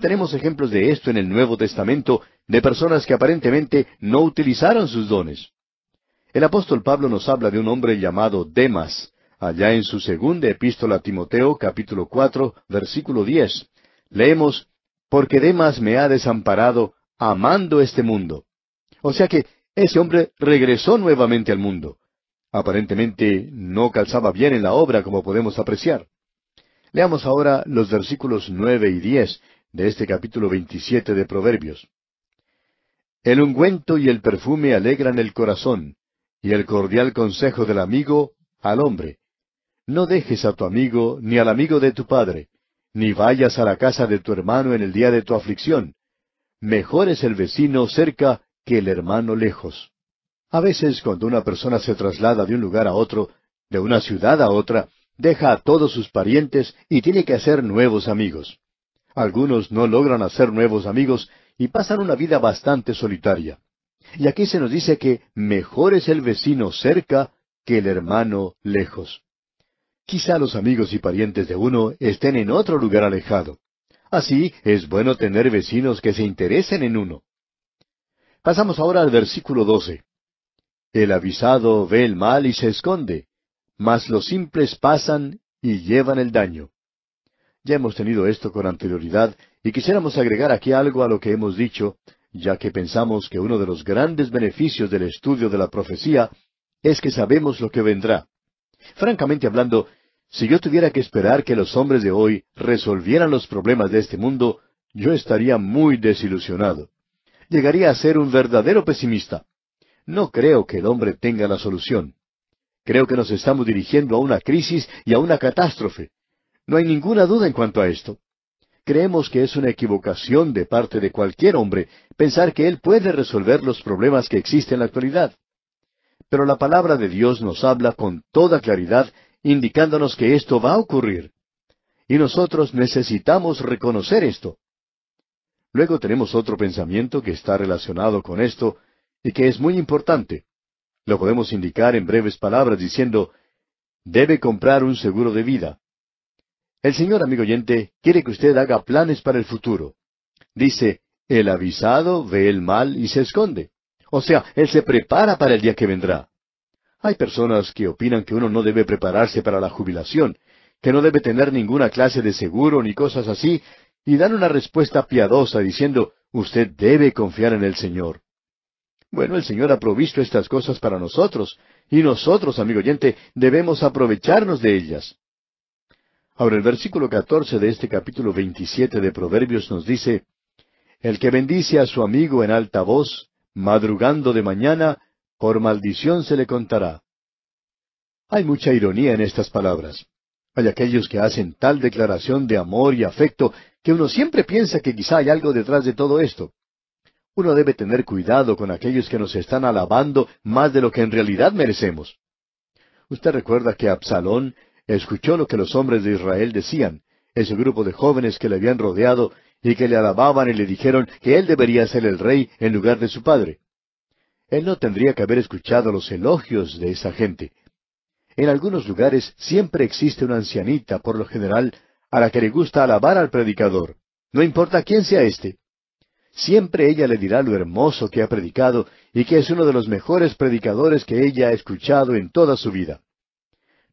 Tenemos ejemplos de esto en el Nuevo Testamento, de personas que aparentemente no utilizaron sus dones. El apóstol Pablo nos habla de un hombre llamado Demas, allá en su segunda epístola a Timoteo capítulo cuatro versículo diez. Leemos, porque Demas me ha desamparado amando este mundo. O sea que ese hombre regresó nuevamente al mundo. Aparentemente no calzaba bien en la obra como podemos apreciar. Leamos ahora los versículos nueve y diez de este capítulo de Proverbios. El ungüento y el perfume alegran el corazón, y el cordial consejo del amigo al hombre. No dejes a tu amigo ni al amigo de tu padre, ni vayas a la casa de tu hermano en el día de tu aflicción. Mejor es el vecino cerca que el hermano lejos. A veces cuando una persona se traslada de un lugar a otro, de una ciudad a otra, deja a todos sus parientes y tiene que hacer nuevos amigos. Algunos no logran hacer nuevos amigos y pasan una vida bastante solitaria. Y aquí se nos dice que mejor es el vecino cerca que el hermano lejos. Quizá los amigos y parientes de uno estén en otro lugar alejado. Así es bueno tener vecinos que se interesen en uno. Pasamos ahora al versículo 12. El avisado ve el mal y se esconde, mas los simples pasan y llevan el daño. Ya hemos tenido esto con anterioridad y quisiéramos agregar aquí algo a lo que hemos dicho, ya que pensamos que uno de los grandes beneficios del estudio de la profecía es que sabemos lo que vendrá. Francamente hablando, si yo tuviera que esperar que los hombres de hoy resolvieran los problemas de este mundo, yo estaría muy desilusionado. Llegaría a ser un verdadero pesimista. No creo que el hombre tenga la solución. Creo que nos estamos dirigiendo a una crisis y a una catástrofe. No hay ninguna duda en cuanto a esto. Creemos que es una equivocación de parte de cualquier hombre pensar que él puede resolver los problemas que existen en la actualidad. Pero la palabra de Dios nos habla con toda claridad, indicándonos que esto va a ocurrir. Y nosotros necesitamos reconocer esto. Luego tenemos otro pensamiento que está relacionado con esto y que es muy importante. Lo podemos indicar en breves palabras diciendo, debe comprar un seguro de vida. El Señor, amigo oyente, quiere que usted haga planes para el futuro. Dice, el avisado ve el mal y se esconde. O sea, él se prepara para el día que vendrá. Hay personas que opinan que uno no debe prepararse para la jubilación, que no debe tener ninguna clase de seguro ni cosas así, y dan una respuesta piadosa diciendo, usted debe confiar en el Señor. Bueno, el Señor ha provisto estas cosas para nosotros, y nosotros, amigo oyente, debemos aprovecharnos de ellas. Ahora el versículo catorce de este capítulo veintisiete de Proverbios nos dice, El que bendice a su amigo en alta voz, madrugando de mañana, por maldición se le contará. Hay mucha ironía en estas palabras. Hay aquellos que hacen tal declaración de amor y afecto que uno siempre piensa que quizá hay algo detrás de todo esto. Uno debe tener cuidado con aquellos que nos están alabando más de lo que en realidad merecemos. Usted recuerda que Absalón escuchó lo que los hombres de Israel decían, ese grupo de jóvenes que le habían rodeado y que le alababan y le dijeron que él debería ser el rey en lugar de su padre. Él no tendría que haber escuchado los elogios de esa gente. En algunos lugares siempre existe una ancianita, por lo general, a la que le gusta alabar al predicador, no importa quién sea éste. Siempre ella le dirá lo hermoso que ha predicado y que es uno de los mejores predicadores que ella ha escuchado en toda su vida.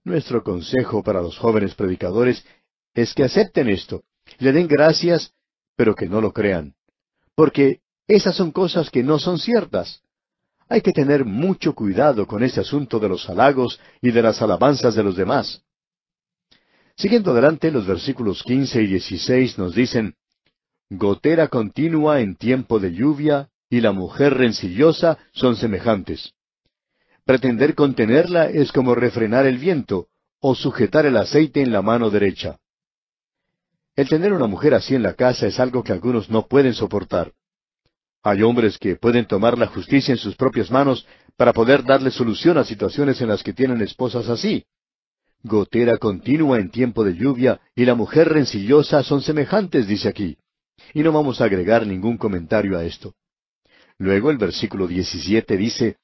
Nuestro consejo para los jóvenes predicadores es que acepten esto, le den gracias, pero que no lo crean. Porque esas son cosas que no son ciertas. Hay que tener mucho cuidado con este asunto de los halagos y de las alabanzas de los demás. Siguiendo adelante, los versículos 15 y 16 nos dicen, Gotera continua en tiempo de lluvia y la mujer rencillosa son semejantes. Pretender contenerla es como refrenar el viento o sujetar el aceite en la mano derecha. El tener una mujer así en la casa es algo que algunos no pueden soportar. Hay hombres que pueden tomar la justicia en sus propias manos para poder darle solución a situaciones en las que tienen esposas así. Gotera continua en tiempo de lluvia y la mujer rencillosa son semejantes, dice aquí. Y no vamos a agregar ningún comentario a esto. Luego el versículo 17 dice,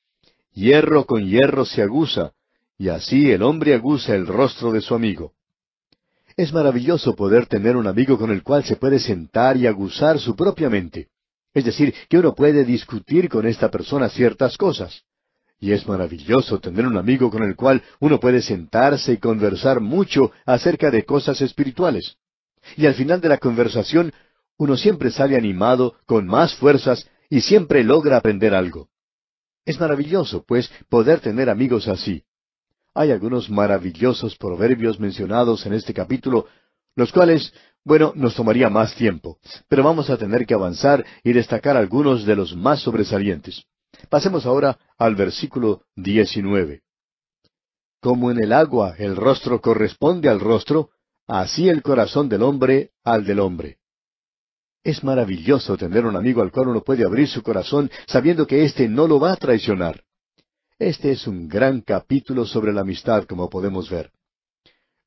Hierro con hierro se aguza, y así el hombre aguza el rostro de su amigo. Es maravilloso poder tener un amigo con el cual se puede sentar y aguzar su propia mente. Es decir, que uno puede discutir con esta persona ciertas cosas. Y es maravilloso tener un amigo con el cual uno puede sentarse y conversar mucho acerca de cosas espirituales. Y al final de la conversación, uno siempre sale animado, con más fuerzas, y siempre logra aprender algo. Es maravilloso, pues, poder tener amigos así. Hay algunos maravillosos proverbios mencionados en este capítulo, los cuales, bueno, nos tomaría más tiempo, pero vamos a tener que avanzar y destacar algunos de los más sobresalientes. Pasemos ahora al versículo 19. Como en el agua el rostro corresponde al rostro, así el corazón del hombre al del hombre. Es maravilloso tener un amigo al cual uno puede abrir su corazón sabiendo que éste no lo va a traicionar. Este es un gran capítulo sobre la amistad, como podemos ver.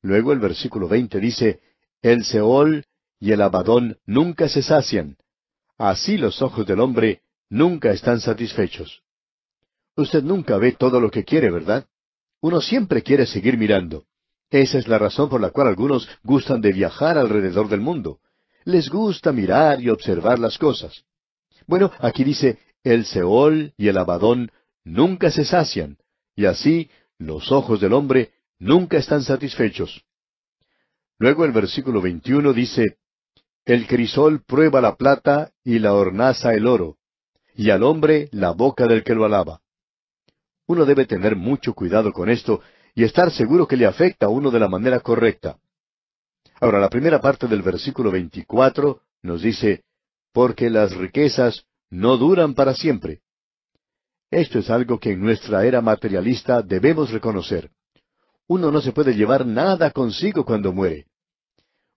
Luego el versículo 20 dice, El Seol y el Abadón nunca se sacian. Así los ojos del hombre nunca están satisfechos. Usted nunca ve todo lo que quiere, ¿verdad? Uno siempre quiere seguir mirando. Esa es la razón por la cual algunos gustan de viajar alrededor del mundo. Les gusta mirar y observar las cosas. Bueno, aquí dice, el Seol y el Abadón nunca se sacian, y así los ojos del hombre nunca están satisfechos. Luego el versículo 21 dice, El crisol prueba la plata y la hornaza el oro, y al hombre la boca del que lo alaba. Uno debe tener mucho cuidado con esto y estar seguro que le afecta a uno de la manera correcta. Ahora, la primera parte del versículo 24 nos dice, porque las riquezas no duran para siempre. Esto es algo que en nuestra era materialista debemos reconocer. Uno no se puede llevar nada consigo cuando muere.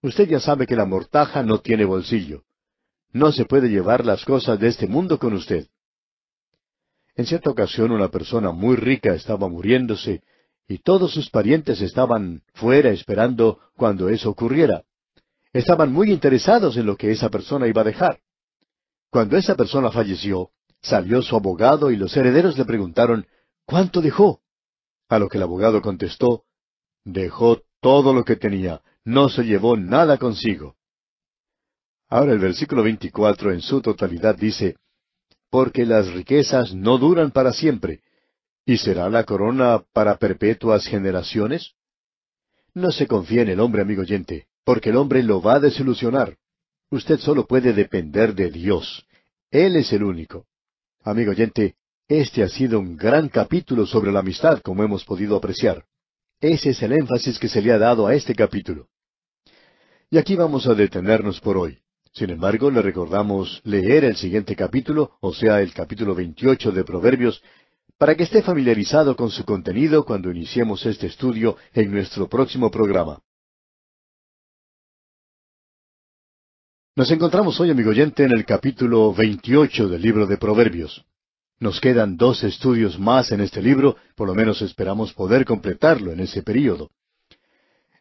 Usted ya sabe que la mortaja no tiene bolsillo. No se puede llevar las cosas de este mundo con usted. En cierta ocasión una persona muy rica estaba muriéndose y todos sus parientes estaban fuera esperando cuando eso ocurriera. Estaban muy interesados en lo que esa persona iba a dejar. Cuando esa persona falleció, salió su abogado y los herederos le preguntaron, ¿cuánto dejó? A lo que el abogado contestó, dejó todo lo que tenía, no se llevó nada consigo. Ahora el versículo 24 en su totalidad dice, Porque las riquezas no duran para siempre, ¿Y será la corona para perpetuas generaciones? No se confía en el hombre, amigo oyente, porque el hombre lo va a desilusionar. Usted solo puede depender de Dios. Él es el único. Amigo oyente, este ha sido un gran capítulo sobre la amistad, como hemos podido apreciar. Ese es el énfasis que se le ha dado a este capítulo. Y aquí vamos a detenernos por hoy. Sin embargo, le recordamos leer el siguiente capítulo, o sea, el capítulo 28 de Proverbios, para que esté familiarizado con su contenido cuando iniciemos este estudio en nuestro próximo programa. Nos encontramos hoy, amigo oyente, en el capítulo 28 del libro de Proverbios. Nos quedan dos estudios más en este libro, por lo menos esperamos poder completarlo en ese período.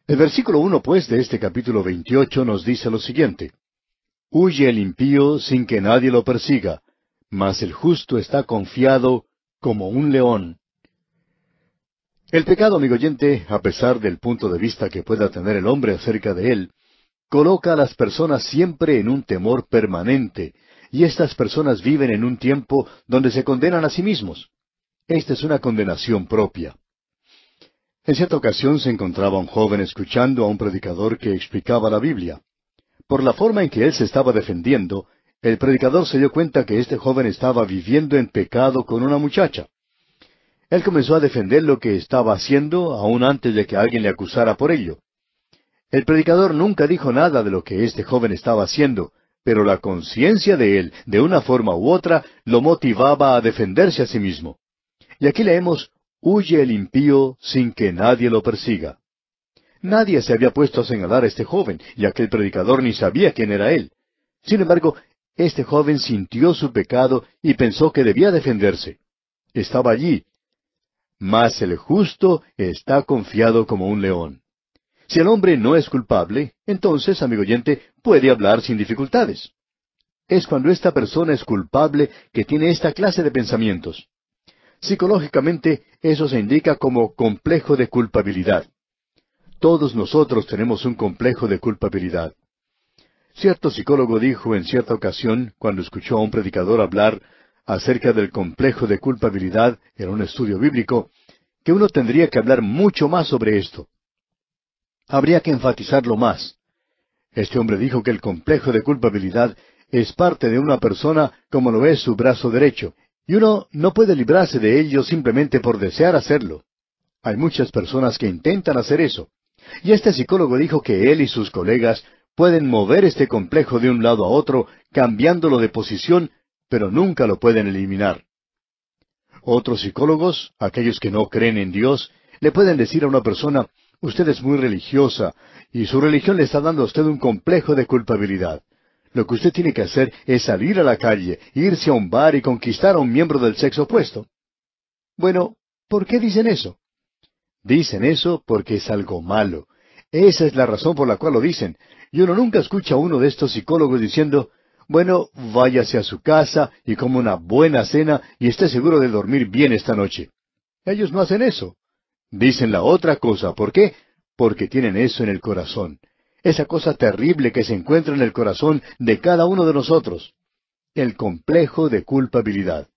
El versículo uno, pues, de este capítulo 28 nos dice lo siguiente. Huye el impío sin que nadie lo persiga, mas el justo está confiado como un león. El pecado, amigo oyente, a pesar del punto de vista que pueda tener el hombre acerca de él, coloca a las personas siempre en un temor permanente, y estas personas viven en un tiempo donde se condenan a sí mismos. Esta es una condenación propia. En cierta ocasión se encontraba un joven escuchando a un predicador que explicaba la Biblia. Por la forma en que él se estaba defendiendo, el predicador se dio cuenta que este joven estaba viviendo en pecado con una muchacha. Él comenzó a defender lo que estaba haciendo aún antes de que alguien le acusara por ello. El predicador nunca dijo nada de lo que este joven estaba haciendo, pero la conciencia de él, de una forma u otra, lo motivaba a defenderse a sí mismo. Y aquí leemos, huye el impío sin que nadie lo persiga. Nadie se había puesto a señalar a este joven, ya que el predicador ni sabía quién era él. Sin embargo, este joven sintió su pecado y pensó que debía defenderse. Estaba allí. Mas el justo está confiado como un león. Si el hombre no es culpable, entonces, amigo oyente, puede hablar sin dificultades. Es cuando esta persona es culpable que tiene esta clase de pensamientos. Psicológicamente, eso se indica como complejo de culpabilidad. Todos nosotros tenemos un complejo de culpabilidad. Cierto psicólogo dijo en cierta ocasión, cuando escuchó a un predicador hablar acerca del complejo de culpabilidad en un estudio bíblico, que uno tendría que hablar mucho más sobre esto. Habría que enfatizarlo más. Este hombre dijo que el complejo de culpabilidad es parte de una persona como lo es su brazo derecho, y uno no puede librarse de ello simplemente por desear hacerlo. Hay muchas personas que intentan hacer eso. Y este psicólogo dijo que él y sus colegas Pueden mover este complejo de un lado a otro, cambiándolo de posición, pero nunca lo pueden eliminar. Otros psicólogos, aquellos que no creen en Dios, le pueden decir a una persona, usted es muy religiosa y su religión le está dando a usted un complejo de culpabilidad. Lo que usted tiene que hacer es salir a la calle, irse a un bar y conquistar a un miembro del sexo opuesto. Bueno, ¿por qué dicen eso? Dicen eso porque es algo malo. Esa es la razón por la cual lo dicen. Y uno nunca escucha a uno de estos psicólogos diciendo, bueno, váyase a su casa y coma una buena cena y esté seguro de dormir bien esta noche. Ellos no hacen eso. Dicen la otra cosa. ¿Por qué? Porque tienen eso en el corazón. Esa cosa terrible que se encuentra en el corazón de cada uno de nosotros. El complejo de culpabilidad.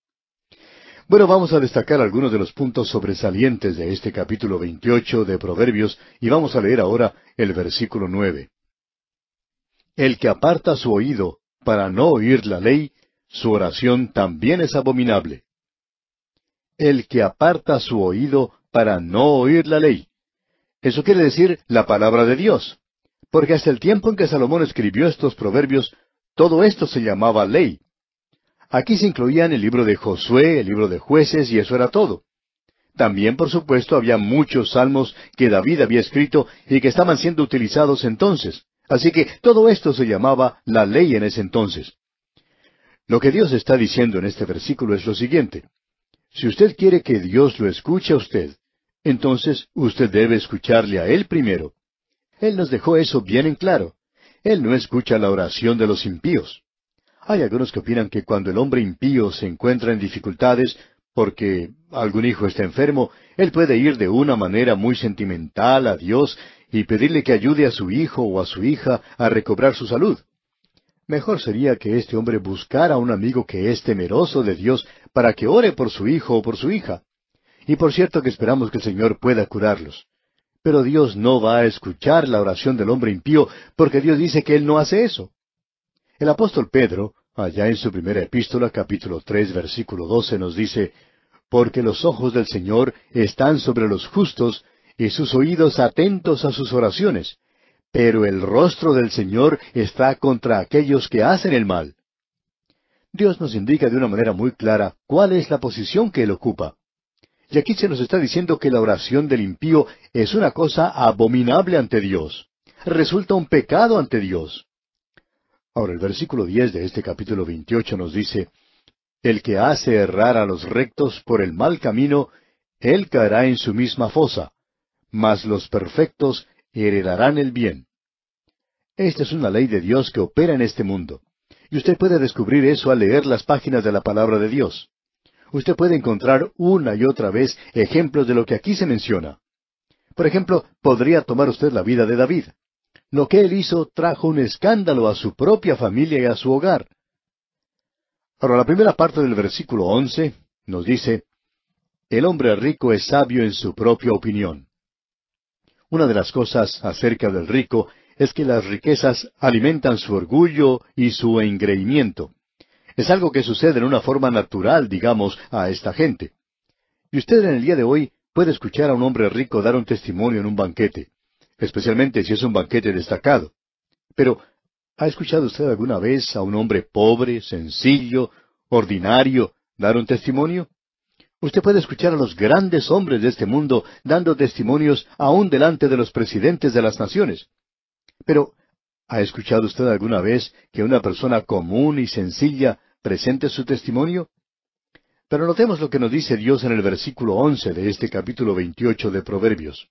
Bueno, vamos a destacar algunos de los puntos sobresalientes de este capítulo 28 de Proverbios y vamos a leer ahora el versículo 9. El que aparta su oído para no oír la ley, su oración también es abominable. El que aparta su oído para no oír la ley. Eso quiere decir la palabra de Dios. Porque hasta el tiempo en que Salomón escribió estos proverbios, todo esto se llamaba ley. Aquí se incluían el libro de Josué, el libro de jueces, y eso era todo. También, por supuesto, había muchos salmos que David había escrito y que estaban siendo utilizados entonces. Así que todo esto se llamaba la ley en ese entonces. Lo que Dios está diciendo en este versículo es lo siguiente. Si usted quiere que Dios lo escuche a usted, entonces usted debe escucharle a Él primero. Él nos dejó eso bien en claro. Él no escucha la oración de los impíos. Hay algunos que opinan que cuando el hombre impío se encuentra en dificultades porque algún hijo está enfermo, él puede ir de una manera muy sentimental a Dios y pedirle que ayude a su hijo o a su hija a recobrar su salud. Mejor sería que este hombre buscara a un amigo que es temeroso de Dios para que ore por su hijo o por su hija. Y por cierto que esperamos que el Señor pueda curarlos. Pero Dios no va a escuchar la oración del hombre impío porque Dios dice que Él no hace eso. El apóstol Pedro, allá en su primera epístola, capítulo tres, versículo doce, nos dice, Porque los ojos del Señor están sobre los justos y sus oídos atentos a sus oraciones, pero el rostro del Señor está contra aquellos que hacen el mal. Dios nos indica de una manera muy clara cuál es la posición que Él ocupa. Y aquí se nos está diciendo que la oración del impío es una cosa abominable ante Dios. Resulta un pecado ante Dios. Ahora el versículo 10 de este capítulo 28 nos dice, El que hace errar a los rectos por el mal camino, él caerá en su misma fosa mas los perfectos heredarán el bien. Esta es una ley de Dios que opera en este mundo. Y usted puede descubrir eso al leer las páginas de la palabra de Dios. Usted puede encontrar una y otra vez ejemplos de lo que aquí se menciona. Por ejemplo, podría tomar usted la vida de David. Lo que él hizo trajo un escándalo a su propia familia y a su hogar. Ahora, la primera parte del versículo once nos dice, El hombre rico es sabio en su propia opinión. Una de las cosas acerca del rico es que las riquezas alimentan su orgullo y su engreimiento. Es algo que sucede en una forma natural, digamos, a esta gente. Y usted en el día de hoy puede escuchar a un hombre rico dar un testimonio en un banquete, especialmente si es un banquete destacado. Pero, ¿ha escuchado usted alguna vez a un hombre pobre, sencillo, ordinario, dar un testimonio? Usted puede escuchar a los grandes hombres de este mundo dando testimonios aún delante de los presidentes de las naciones. Pero, ¿ha escuchado usted alguna vez que una persona común y sencilla presente su testimonio? Pero notemos lo que nos dice Dios en el versículo once de este capítulo veintiocho de Proverbios.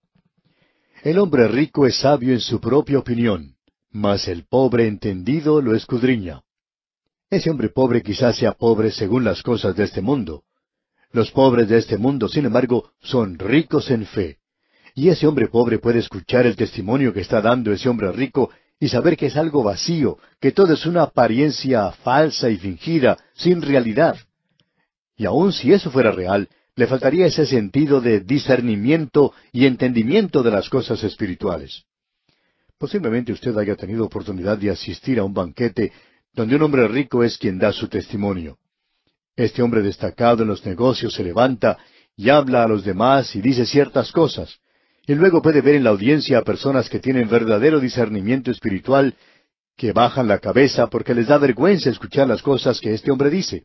El hombre rico es sabio en su propia opinión, mas el pobre entendido lo escudriña. Ese hombre pobre quizás sea pobre según las cosas de este mundo, los pobres de este mundo, sin embargo, son ricos en fe. Y ese hombre pobre puede escuchar el testimonio que está dando ese hombre rico y saber que es algo vacío, que todo es una apariencia falsa y fingida, sin realidad. Y aun si eso fuera real, le faltaría ese sentido de discernimiento y entendimiento de las cosas espirituales. Posiblemente usted haya tenido oportunidad de asistir a un banquete donde un hombre rico es quien da su testimonio. Este hombre destacado en los negocios se levanta y habla a los demás y dice ciertas cosas. Y luego puede ver en la audiencia a personas que tienen verdadero discernimiento espiritual, que bajan la cabeza porque les da vergüenza escuchar las cosas que este hombre dice.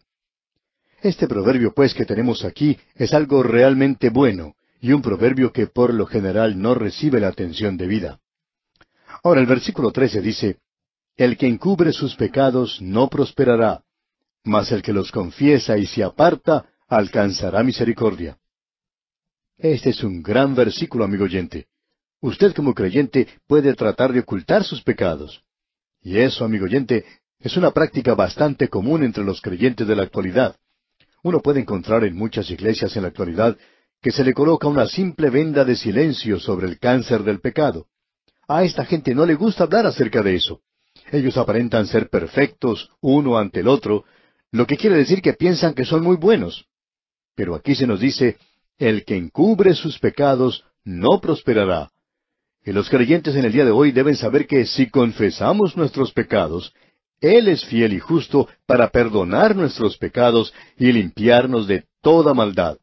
Este proverbio, pues, que tenemos aquí es algo realmente bueno, y un proverbio que por lo general no recibe la atención debida. Ahora el versículo 13 dice, El que encubre sus pecados no prosperará, mas el que los confiesa y se aparta alcanzará misericordia. Este es un gran versículo, amigo oyente. Usted como creyente puede tratar de ocultar sus pecados. Y eso, amigo oyente, es una práctica bastante común entre los creyentes de la actualidad. Uno puede encontrar en muchas iglesias en la actualidad que se le coloca una simple venda de silencio sobre el cáncer del pecado. A esta gente no le gusta hablar acerca de eso. Ellos aparentan ser perfectos uno ante el otro lo que quiere decir que piensan que son muy buenos. Pero aquí se nos dice, el que encubre sus pecados no prosperará. Y los creyentes en el día de hoy deben saber que si confesamos nuestros pecados, Él es fiel y justo para perdonar nuestros pecados y limpiarnos de toda maldad.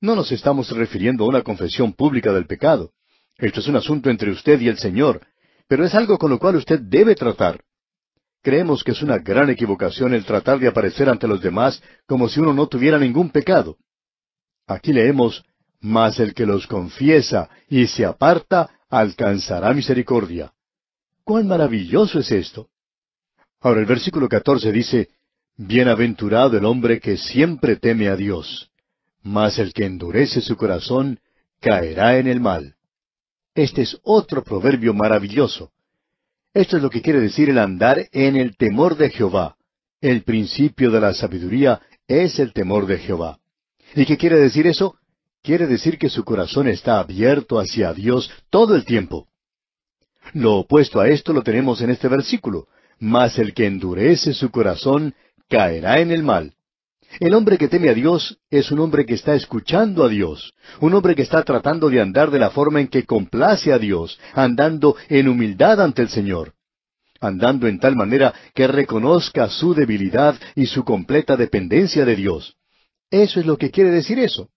No nos estamos refiriendo a una confesión pública del pecado. Esto es un asunto entre usted y el Señor, pero es algo con lo cual usted debe tratar. Creemos que es una gran equivocación el tratar de aparecer ante los demás como si uno no tuviera ningún pecado. Aquí leemos, Mas el que los confiesa y se aparta alcanzará misericordia. ¡Cuán maravilloso es esto! Ahora el versículo catorce dice, Bienaventurado el hombre que siempre teme a Dios, mas el que endurece su corazón caerá en el mal. Este es otro proverbio maravilloso. Esto es lo que quiere decir el andar en el temor de Jehová. El principio de la sabiduría es el temor de Jehová. ¿Y qué quiere decir eso? Quiere decir que su corazón está abierto hacia Dios todo el tiempo. Lo opuesto a esto lo tenemos en este versículo. Mas el que endurece su corazón caerá en el mal. El hombre que teme a Dios es un hombre que está escuchando a Dios, un hombre que está tratando de andar de la forma en que complace a Dios, andando en humildad ante el Señor, andando en tal manera que reconozca su debilidad y su completa dependencia de Dios. Eso es lo que quiere decir eso.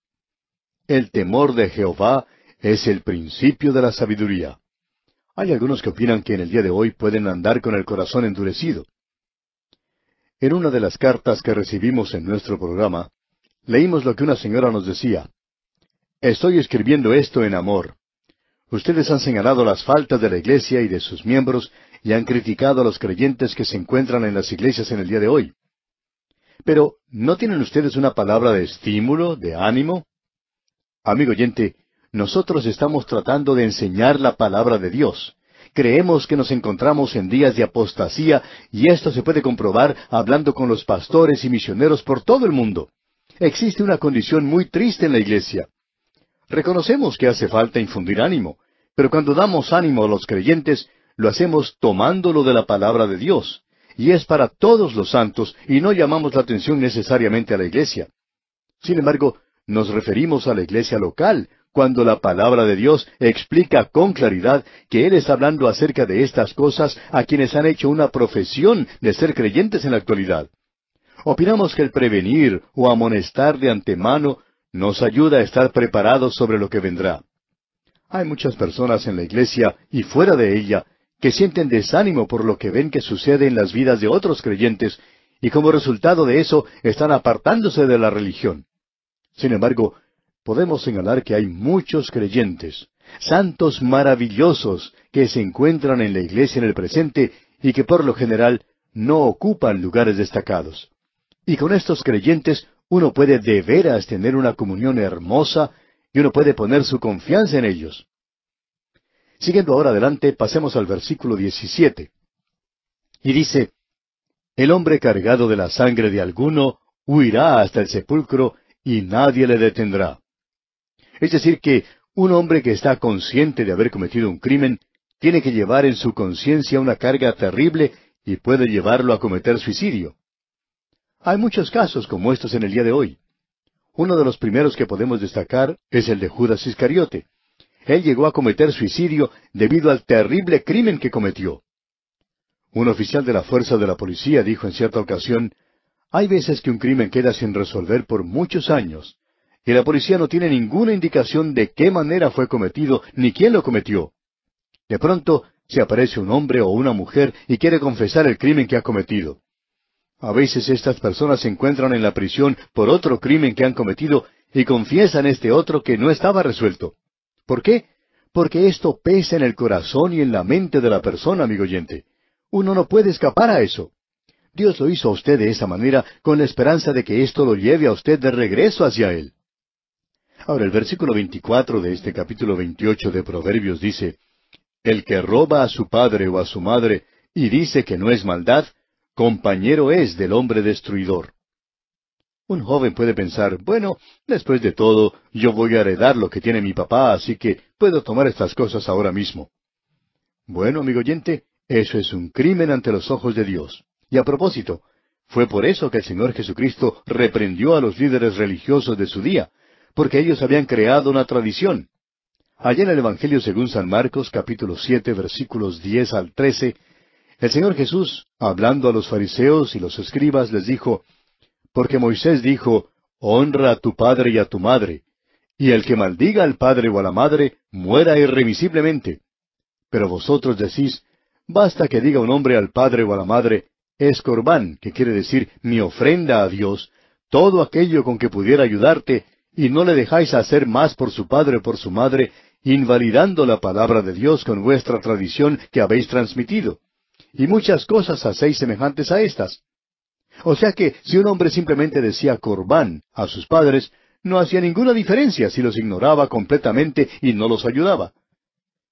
El temor de Jehová es el principio de la sabiduría. Hay algunos que opinan que en el día de hoy pueden andar con el corazón endurecido. En una de las cartas que recibimos en nuestro programa, leímos lo que una señora nos decía. Estoy escribiendo esto en amor. Ustedes han señalado las faltas de la iglesia y de sus miembros y han criticado a los creyentes que se encuentran en las iglesias en el día de hoy. Pero, ¿no tienen ustedes una palabra de estímulo, de ánimo? Amigo oyente, nosotros estamos tratando de enseñar la palabra de Dios, Creemos que nos encontramos en días de apostasía y esto se puede comprobar hablando con los pastores y misioneros por todo el mundo. Existe una condición muy triste en la iglesia. Reconocemos que hace falta infundir ánimo, pero cuando damos ánimo a los creyentes, lo hacemos tomándolo de la palabra de Dios, y es para todos los santos y no llamamos la atención necesariamente a la iglesia. Sin embargo, nos referimos a la iglesia local, cuando la palabra de Dios explica con claridad que Él está hablando acerca de estas cosas a quienes han hecho una profesión de ser creyentes en la actualidad. Opinamos que el prevenir o amonestar de antemano nos ayuda a estar preparados sobre lo que vendrá. Hay muchas personas en la iglesia y fuera de ella que sienten desánimo por lo que ven que sucede en las vidas de otros creyentes y como resultado de eso están apartándose de la religión. Sin embargo, podemos señalar que hay muchos creyentes, santos maravillosos que se encuentran en la iglesia en el presente y que por lo general no ocupan lugares destacados. Y con estos creyentes uno puede de veras tener una comunión hermosa y uno puede poner su confianza en ellos. Siguiendo ahora adelante, pasemos al versículo 17. Y dice, El hombre cargado de la sangre de alguno huirá hasta el sepulcro y nadie le detendrá. Es decir, que un hombre que está consciente de haber cometido un crimen tiene que llevar en su conciencia una carga terrible y puede llevarlo a cometer suicidio. Hay muchos casos como estos en el día de hoy. Uno de los primeros que podemos destacar es el de Judas Iscariote. Él llegó a cometer suicidio debido al terrible crimen que cometió. Un oficial de la fuerza de la policía dijo en cierta ocasión, hay veces que un crimen queda sin resolver por muchos años, y la policía no tiene ninguna indicación de qué manera fue cometido ni quién lo cometió. De pronto se aparece un hombre o una mujer y quiere confesar el crimen que ha cometido. A veces estas personas se encuentran en la prisión por otro crimen que han cometido y confiesan este otro que no estaba resuelto. ¿Por qué? Porque esto pesa en el corazón y en la mente de la persona, amigo oyente. Uno no puede escapar a eso. Dios lo hizo a usted de esa manera con la esperanza de que esto lo lleve a usted de regreso hacia Él. Ahora, el versículo 24 de este capítulo 28 de Proverbios dice, El que roba a su padre o a su madre y dice que no es maldad, compañero es del hombre destruidor. Un joven puede pensar, bueno, después de todo, yo voy a heredar lo que tiene mi papá, así que puedo tomar estas cosas ahora mismo. Bueno, amigo oyente, eso es un crimen ante los ojos de Dios. Y a propósito, fue por eso que el Señor Jesucristo reprendió a los líderes religiosos de su día, porque ellos habían creado una tradición. Allá en el Evangelio según San Marcos capítulo siete versículos diez al trece, el Señor Jesús, hablando a los fariseos y los escribas, les dijo, Porque Moisés dijo, Honra a tu padre y a tu madre, y el que maldiga al padre o a la madre, muera irrevisiblemente. Pero vosotros decís, Basta que diga un hombre al padre o a la madre, es que quiere decir mi ofrenda a Dios, todo aquello con que pudiera ayudarte, y no le dejáis hacer más por su padre o por su madre, invalidando la palabra de Dios con vuestra tradición que habéis transmitido. Y muchas cosas hacéis semejantes a estas. O sea que si un hombre simplemente decía corbán a sus padres, no hacía ninguna diferencia si los ignoraba completamente y no los ayudaba.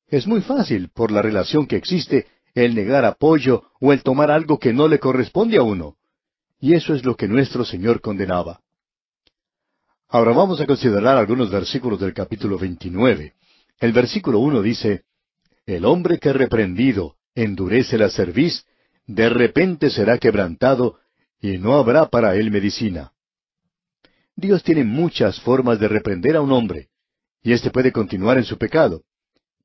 Es muy fácil, por la relación que existe, el negar apoyo o el tomar algo que no le corresponde a uno. Y eso es lo que nuestro Señor condenaba. Ahora vamos a considerar algunos versículos del capítulo 29. El versículo 1 dice, El hombre que reprendido endurece la cerviz, de repente será quebrantado, y no habrá para él medicina. Dios tiene muchas formas de reprender a un hombre, y éste puede continuar en su pecado.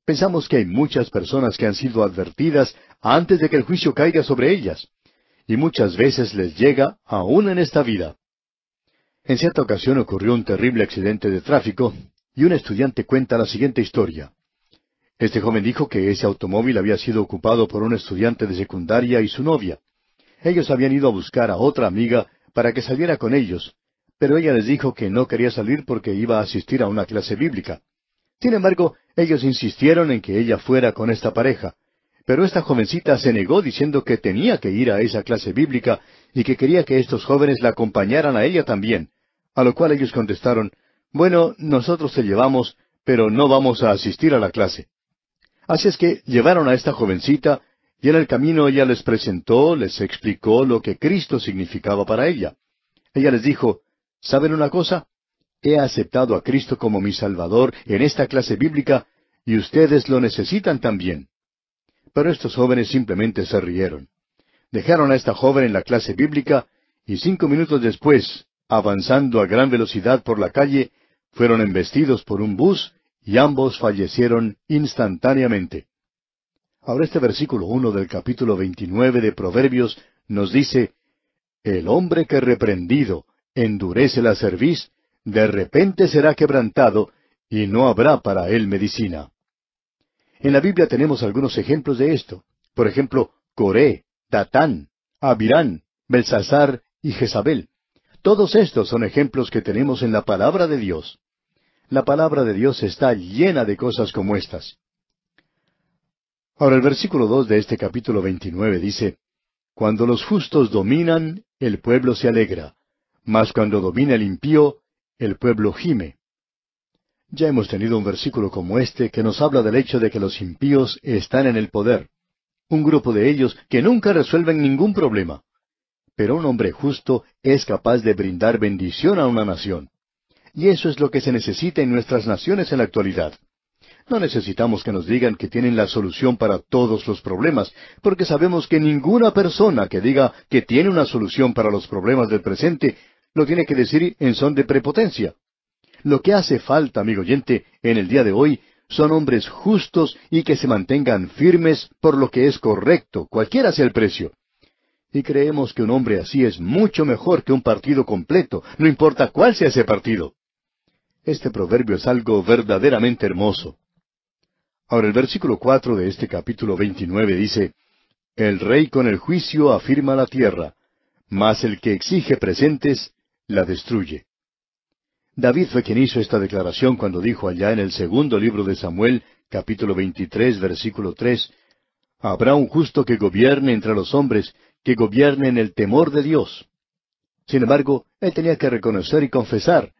Pensamos que hay muchas personas que han sido advertidas antes de que el juicio caiga sobre ellas, y muchas veces les llega aún en esta vida. En cierta ocasión ocurrió un terrible accidente de tráfico y un estudiante cuenta la siguiente historia. Este joven dijo que ese automóvil había sido ocupado por un estudiante de secundaria y su novia. Ellos habían ido a buscar a otra amiga para que saliera con ellos, pero ella les dijo que no quería salir porque iba a asistir a una clase bíblica. Sin embargo, ellos insistieron en que ella fuera con esta pareja, pero esta jovencita se negó diciendo que tenía que ir a esa clase bíblica y que quería que estos jóvenes la acompañaran a ella también, a lo cual ellos contestaron, bueno, nosotros te llevamos, pero no vamos a asistir a la clase. Así es que llevaron a esta jovencita y en el camino ella les presentó, les explicó lo que Cristo significaba para ella. Ella les dijo, ¿saben una cosa? He aceptado a Cristo como mi Salvador en esta clase bíblica y ustedes lo necesitan también. Pero estos jóvenes simplemente se rieron dejaron a esta joven en la clase bíblica y cinco minutos después, avanzando a gran velocidad por la calle, fueron embestidos por un bus y ambos fallecieron instantáneamente. Ahora este versículo uno del capítulo veintinueve de Proverbios nos dice El hombre que reprendido endurece la cerviz, de repente será quebrantado, y no habrá para él medicina. En la Biblia tenemos algunos ejemplos de esto. Por ejemplo, Coré, Datán, Abirán, Belsasar y Jezabel. Todos estos son ejemplos que tenemos en la palabra de Dios. La palabra de Dios está llena de cosas como estas. Ahora el versículo dos de este capítulo veintinueve dice, Cuando los justos dominan, el pueblo se alegra, mas cuando domina el impío, el pueblo gime. Ya hemos tenido un versículo como este que nos habla del hecho de que los impíos están en el poder. Un grupo de ellos que nunca resuelven ningún problema. Pero un hombre justo es capaz de brindar bendición a una nación. Y eso es lo que se necesita en nuestras naciones en la actualidad. No necesitamos que nos digan que tienen la solución para todos los problemas, porque sabemos que ninguna persona que diga que tiene una solución para los problemas del presente lo tiene que decir en son de prepotencia. Lo que hace falta, amigo oyente, en el día de hoy son hombres justos y que se mantengan firmes por lo que es correcto, cualquiera sea el precio. Y creemos que un hombre así es mucho mejor que un partido completo, no importa cuál sea ese partido. Este proverbio es algo verdaderamente hermoso. Ahora el versículo cuatro de este capítulo veintinueve dice El rey con el juicio afirma la tierra, mas el que exige presentes la destruye. David fue quien hizo esta declaración cuando dijo allá en el segundo libro de Samuel, capítulo 23, versículo 3, Habrá un justo que gobierne entre los hombres, que gobierne en el temor de Dios. Sin embargo, él tenía que reconocer y confesar,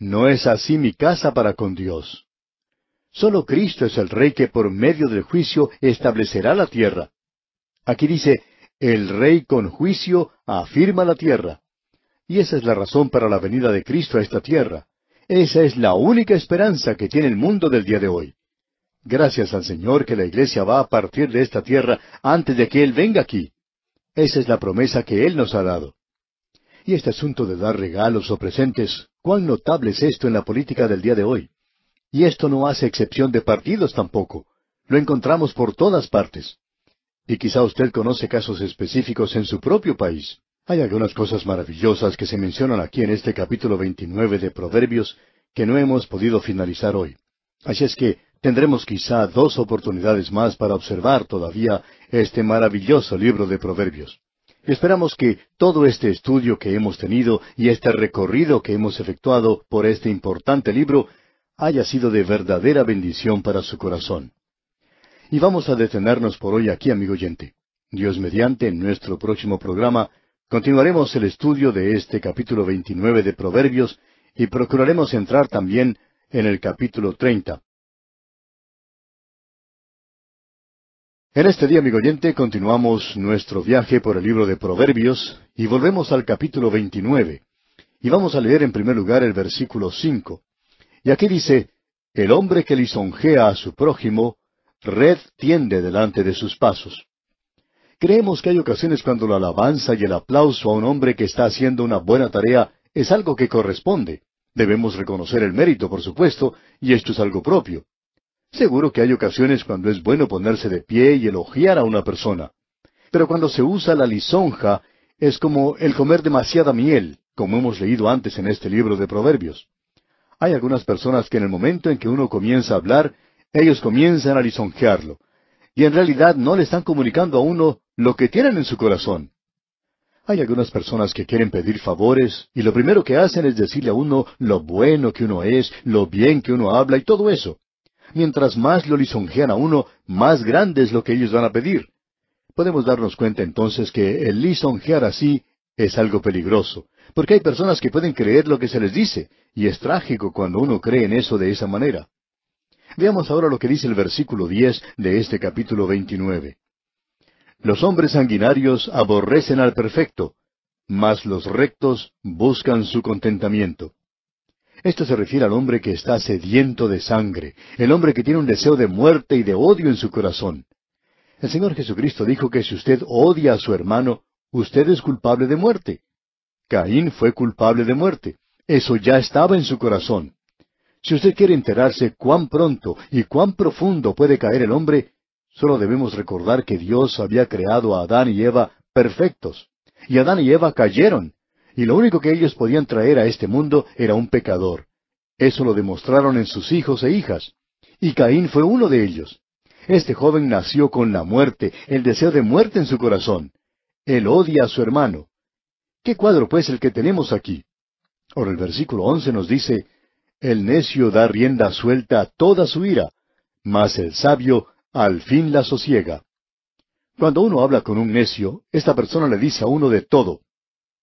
No es así mi casa para con Dios. Solo Cristo es el Rey que por medio del juicio establecerá la tierra. Aquí dice, el Rey con juicio afirma la tierra. Y esa es la razón para la venida de Cristo a esta tierra. Esa es la única esperanza que tiene el mundo del día de hoy. Gracias al Señor que la iglesia va a partir de esta tierra antes de que Él venga aquí. Esa es la promesa que Él nos ha dado. Y este asunto de dar regalos o presentes, cuán notable es esto en la política del día de hoy. Y esto no hace excepción de partidos tampoco. Lo encontramos por todas partes. Y quizá usted conoce casos específicos en su propio país. Hay algunas cosas maravillosas que se mencionan aquí en este capítulo 29 de Proverbios que no hemos podido finalizar hoy. Así es que tendremos quizá dos oportunidades más para observar todavía este maravilloso libro de Proverbios. Esperamos que todo este estudio que hemos tenido y este recorrido que hemos efectuado por este importante libro haya sido de verdadera bendición para su corazón. Y vamos a detenernos por hoy aquí, amigo oyente. Dios mediante, en nuestro próximo programa Continuaremos el estudio de este capítulo 29 de Proverbios y procuraremos entrar también en el capítulo 30. En este día, amigo oyente, continuamos nuestro viaje por el libro de Proverbios y volvemos al capítulo 29. Y vamos a leer en primer lugar el versículo 5. Y aquí dice, El hombre que lisonjea a su prójimo, red tiende delante de sus pasos. Creemos que hay ocasiones cuando la alabanza y el aplauso a un hombre que está haciendo una buena tarea es algo que corresponde. Debemos reconocer el mérito, por supuesto, y esto es algo propio. Seguro que hay ocasiones cuando es bueno ponerse de pie y elogiar a una persona. Pero cuando se usa la lisonja, es como el comer demasiada miel, como hemos leído antes en este libro de Proverbios. Hay algunas personas que en el momento en que uno comienza a hablar, ellos comienzan a lisonjearlo. Y en realidad no le están comunicando a uno lo que tienen en su corazón. Hay algunas personas que quieren pedir favores y lo primero que hacen es decirle a uno lo bueno que uno es, lo bien que uno habla y todo eso. Mientras más lo lisonjean a uno, más grande es lo que ellos van a pedir. Podemos darnos cuenta entonces que el lisonjear así es algo peligroso, porque hay personas que pueden creer lo que se les dice, y es trágico cuando uno cree en eso de esa manera. Veamos ahora lo que dice el versículo diez de este capítulo veintinueve. Los hombres sanguinarios aborrecen al perfecto, mas los rectos buscan su contentamiento. Esto se refiere al hombre que está sediento de sangre, el hombre que tiene un deseo de muerte y de odio en su corazón. El Señor Jesucristo dijo que si usted odia a su hermano, usted es culpable de muerte. Caín fue culpable de muerte. Eso ya estaba en su corazón. Si usted quiere enterarse cuán pronto y cuán profundo puede caer el hombre, Solo debemos recordar que Dios había creado a Adán y Eva perfectos, y Adán y Eva cayeron, y lo único que ellos podían traer a este mundo era un pecador. Eso lo demostraron en sus hijos e hijas, y Caín fue uno de ellos. Este joven nació con la muerte, el deseo de muerte en su corazón. Él odia a su hermano. ¿Qué cuadro pues el que tenemos aquí? Ahora el versículo once nos dice, El necio da rienda suelta a toda su ira, mas el sabio al fin la sosiega. Cuando uno habla con un necio, esta persona le dice a uno de todo.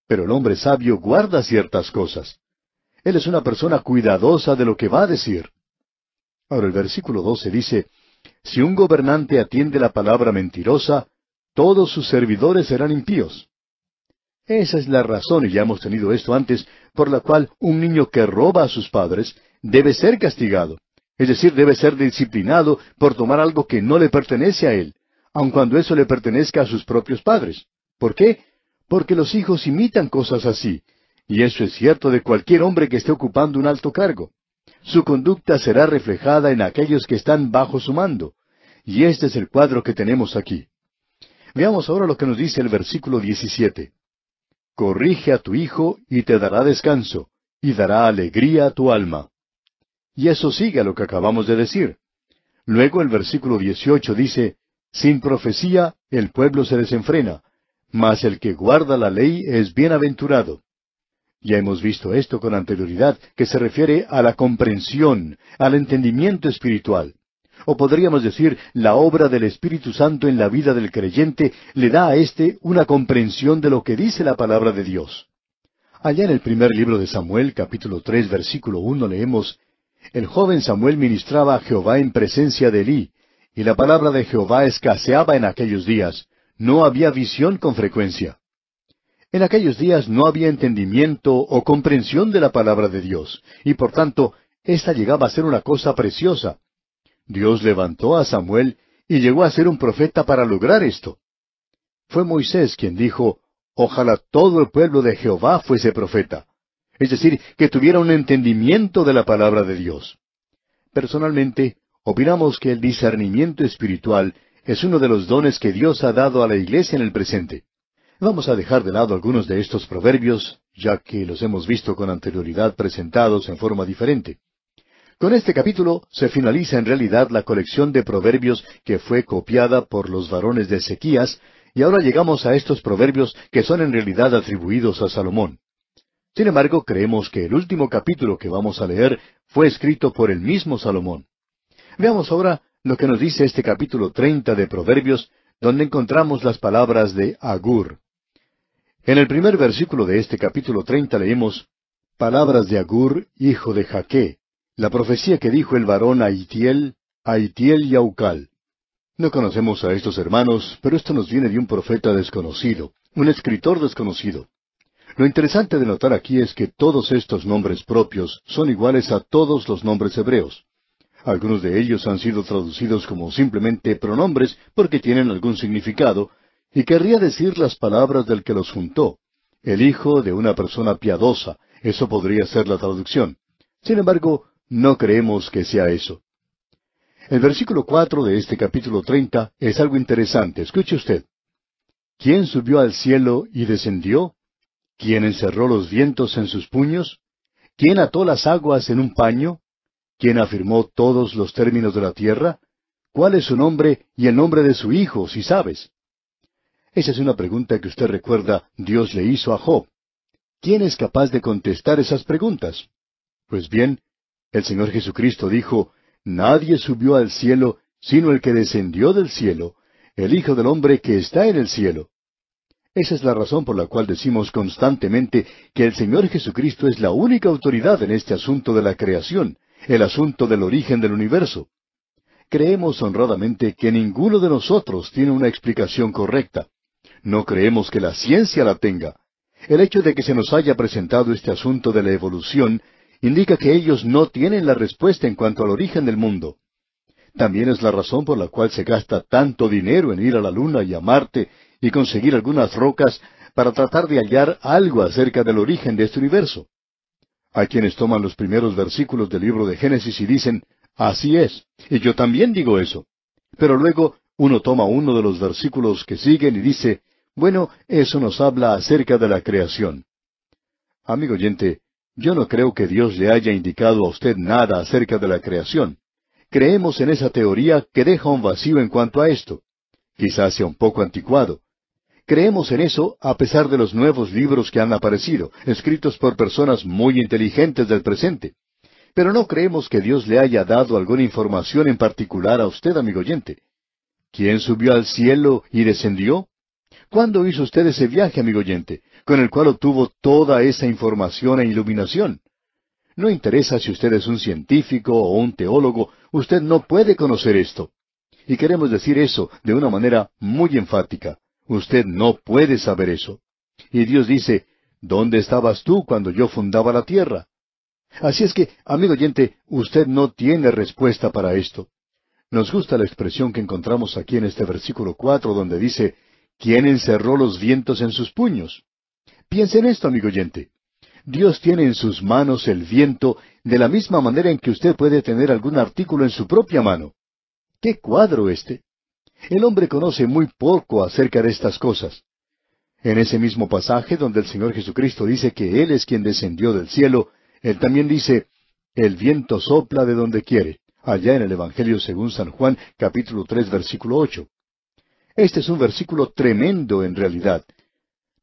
Pero el hombre sabio guarda ciertas cosas. Él es una persona cuidadosa de lo que va a decir. Ahora el versículo 12 dice, Si un gobernante atiende la palabra mentirosa, todos sus servidores serán impíos. Esa es la razón, y ya hemos tenido esto antes, por la cual un niño que roba a sus padres debe ser castigado. Es decir, debe ser disciplinado por tomar algo que no le pertenece a él, aun cuando eso le pertenezca a sus propios padres. ¿Por qué? Porque los hijos imitan cosas así, y eso es cierto de cualquier hombre que esté ocupando un alto cargo. Su conducta será reflejada en aquellos que están bajo su mando. Y este es el cuadro que tenemos aquí. Veamos ahora lo que nos dice el versículo 17. Corrige a tu hijo y te dará descanso, y dará alegría a tu alma. Y eso sigue a lo que acabamos de decir. Luego el versículo 18 dice, Sin profecía el pueblo se desenfrena, mas el que guarda la ley es bienaventurado. Ya hemos visto esto con anterioridad, que se refiere a la comprensión, al entendimiento espiritual. O podríamos decir, la obra del Espíritu Santo en la vida del creyente le da a éste una comprensión de lo que dice la palabra de Dios. Allá en el primer libro de Samuel, capítulo tres, versículo uno, leemos el joven Samuel ministraba a Jehová en presencia de Elí, y la palabra de Jehová escaseaba en aquellos días. No había visión con frecuencia. En aquellos días no había entendimiento o comprensión de la palabra de Dios, y por tanto, ésta llegaba a ser una cosa preciosa. Dios levantó a Samuel y llegó a ser un profeta para lograr esto. Fue Moisés quien dijo, Ojalá todo el pueblo de Jehová fuese profeta es decir, que tuviera un entendimiento de la palabra de Dios. Personalmente, opinamos que el discernimiento espiritual es uno de los dones que Dios ha dado a la iglesia en el presente. Vamos a dejar de lado algunos de estos proverbios, ya que los hemos visto con anterioridad presentados en forma diferente. Con este capítulo se finaliza en realidad la colección de proverbios que fue copiada por los varones de Ezequías, y ahora llegamos a estos proverbios que son en realidad atribuidos a Salomón. Sin embargo, creemos que el último capítulo que vamos a leer fue escrito por el mismo Salomón. Veamos ahora lo que nos dice este capítulo 30 de Proverbios, donde encontramos las palabras de Agur. En el primer versículo de este capítulo 30 leemos, Palabras de Agur, hijo de Jaque, la profecía que dijo el varón Aitiel, Aitiel y Aucal. No conocemos a estos hermanos, pero esto nos viene de un profeta desconocido, un escritor desconocido. Lo interesante de notar aquí es que todos estos nombres propios son iguales a todos los nombres hebreos. Algunos de ellos han sido traducidos como simplemente pronombres porque tienen algún significado, y querría decir las palabras del que los juntó. El hijo de una persona piadosa, eso podría ser la traducción. Sin embargo, no creemos que sea eso. El versículo cuatro de este capítulo treinta es algo interesante. Escuche usted. ¿Quién subió al cielo y descendió? ¿Quién encerró los vientos en sus puños? ¿Quién ató las aguas en un paño? ¿Quién afirmó todos los términos de la tierra? ¿Cuál es su nombre y el nombre de su hijo, si sabes? Esa es una pregunta que usted recuerda Dios le hizo a Job. ¿Quién es capaz de contestar esas preguntas? Pues bien, el Señor Jesucristo dijo, Nadie subió al cielo sino el que descendió del cielo, el Hijo del Hombre que está en el cielo. Esa es la razón por la cual decimos constantemente que el Señor Jesucristo es la única autoridad en este asunto de la creación, el asunto del origen del universo. Creemos honradamente que ninguno de nosotros tiene una explicación correcta. No creemos que la ciencia la tenga. El hecho de que se nos haya presentado este asunto de la evolución indica que ellos no tienen la respuesta en cuanto al origen del mundo. También es la razón por la cual se gasta tanto dinero en ir a la Luna y a Marte y conseguir algunas rocas para tratar de hallar algo acerca del origen de este universo. Hay quienes toman los primeros versículos del libro de Génesis y dicen, así es, y yo también digo eso. Pero luego uno toma uno de los versículos que siguen y dice, bueno, eso nos habla acerca de la creación. Amigo oyente, yo no creo que Dios le haya indicado a usted nada acerca de la creación. Creemos en esa teoría que deja un vacío en cuanto a esto. Quizás sea un poco anticuado, Creemos en eso a pesar de los nuevos libros que han aparecido, escritos por personas muy inteligentes del presente. Pero no creemos que Dios le haya dado alguna información en particular a usted, amigo oyente. ¿Quién subió al cielo y descendió? ¿Cuándo hizo usted ese viaje, amigo oyente, con el cual obtuvo toda esa información e iluminación? No interesa si usted es un científico o un teólogo, usted no puede conocer esto. Y queremos decir eso de una manera muy enfática. Usted no puede saber eso. Y Dios dice, ¿dónde estabas tú cuando yo fundaba la tierra? Así es que, amigo oyente, usted no tiene respuesta para esto. Nos gusta la expresión que encontramos aquí en este versículo cuatro, donde dice, ¿quién encerró los vientos en sus puños? Piense en esto, amigo oyente. Dios tiene en sus manos el viento de la misma manera en que usted puede tener algún artículo en su propia mano. ¡Qué cuadro este! El hombre conoce muy poco acerca de estas cosas. En ese mismo pasaje donde el Señor Jesucristo dice que Él es quien descendió del cielo, Él también dice, el viento sopla de donde quiere, allá en el Evangelio según San Juan capítulo 3 versículo 8. Este es un versículo tremendo en realidad.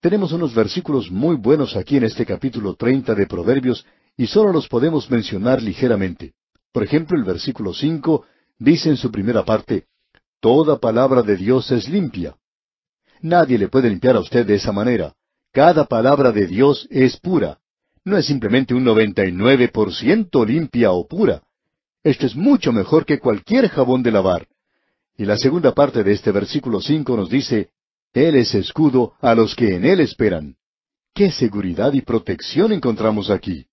Tenemos unos versículos muy buenos aquí en este capítulo treinta de Proverbios y solo los podemos mencionar ligeramente. Por ejemplo, el versículo cinco dice en su primera parte, Toda palabra de Dios es limpia. Nadie le puede limpiar a usted de esa manera. Cada palabra de Dios es pura. No es simplemente un 99% limpia o pura. Esto es mucho mejor que cualquier jabón de lavar. Y la segunda parte de este versículo cinco nos dice, Él es escudo a los que en Él esperan. ¡Qué seguridad y protección encontramos aquí!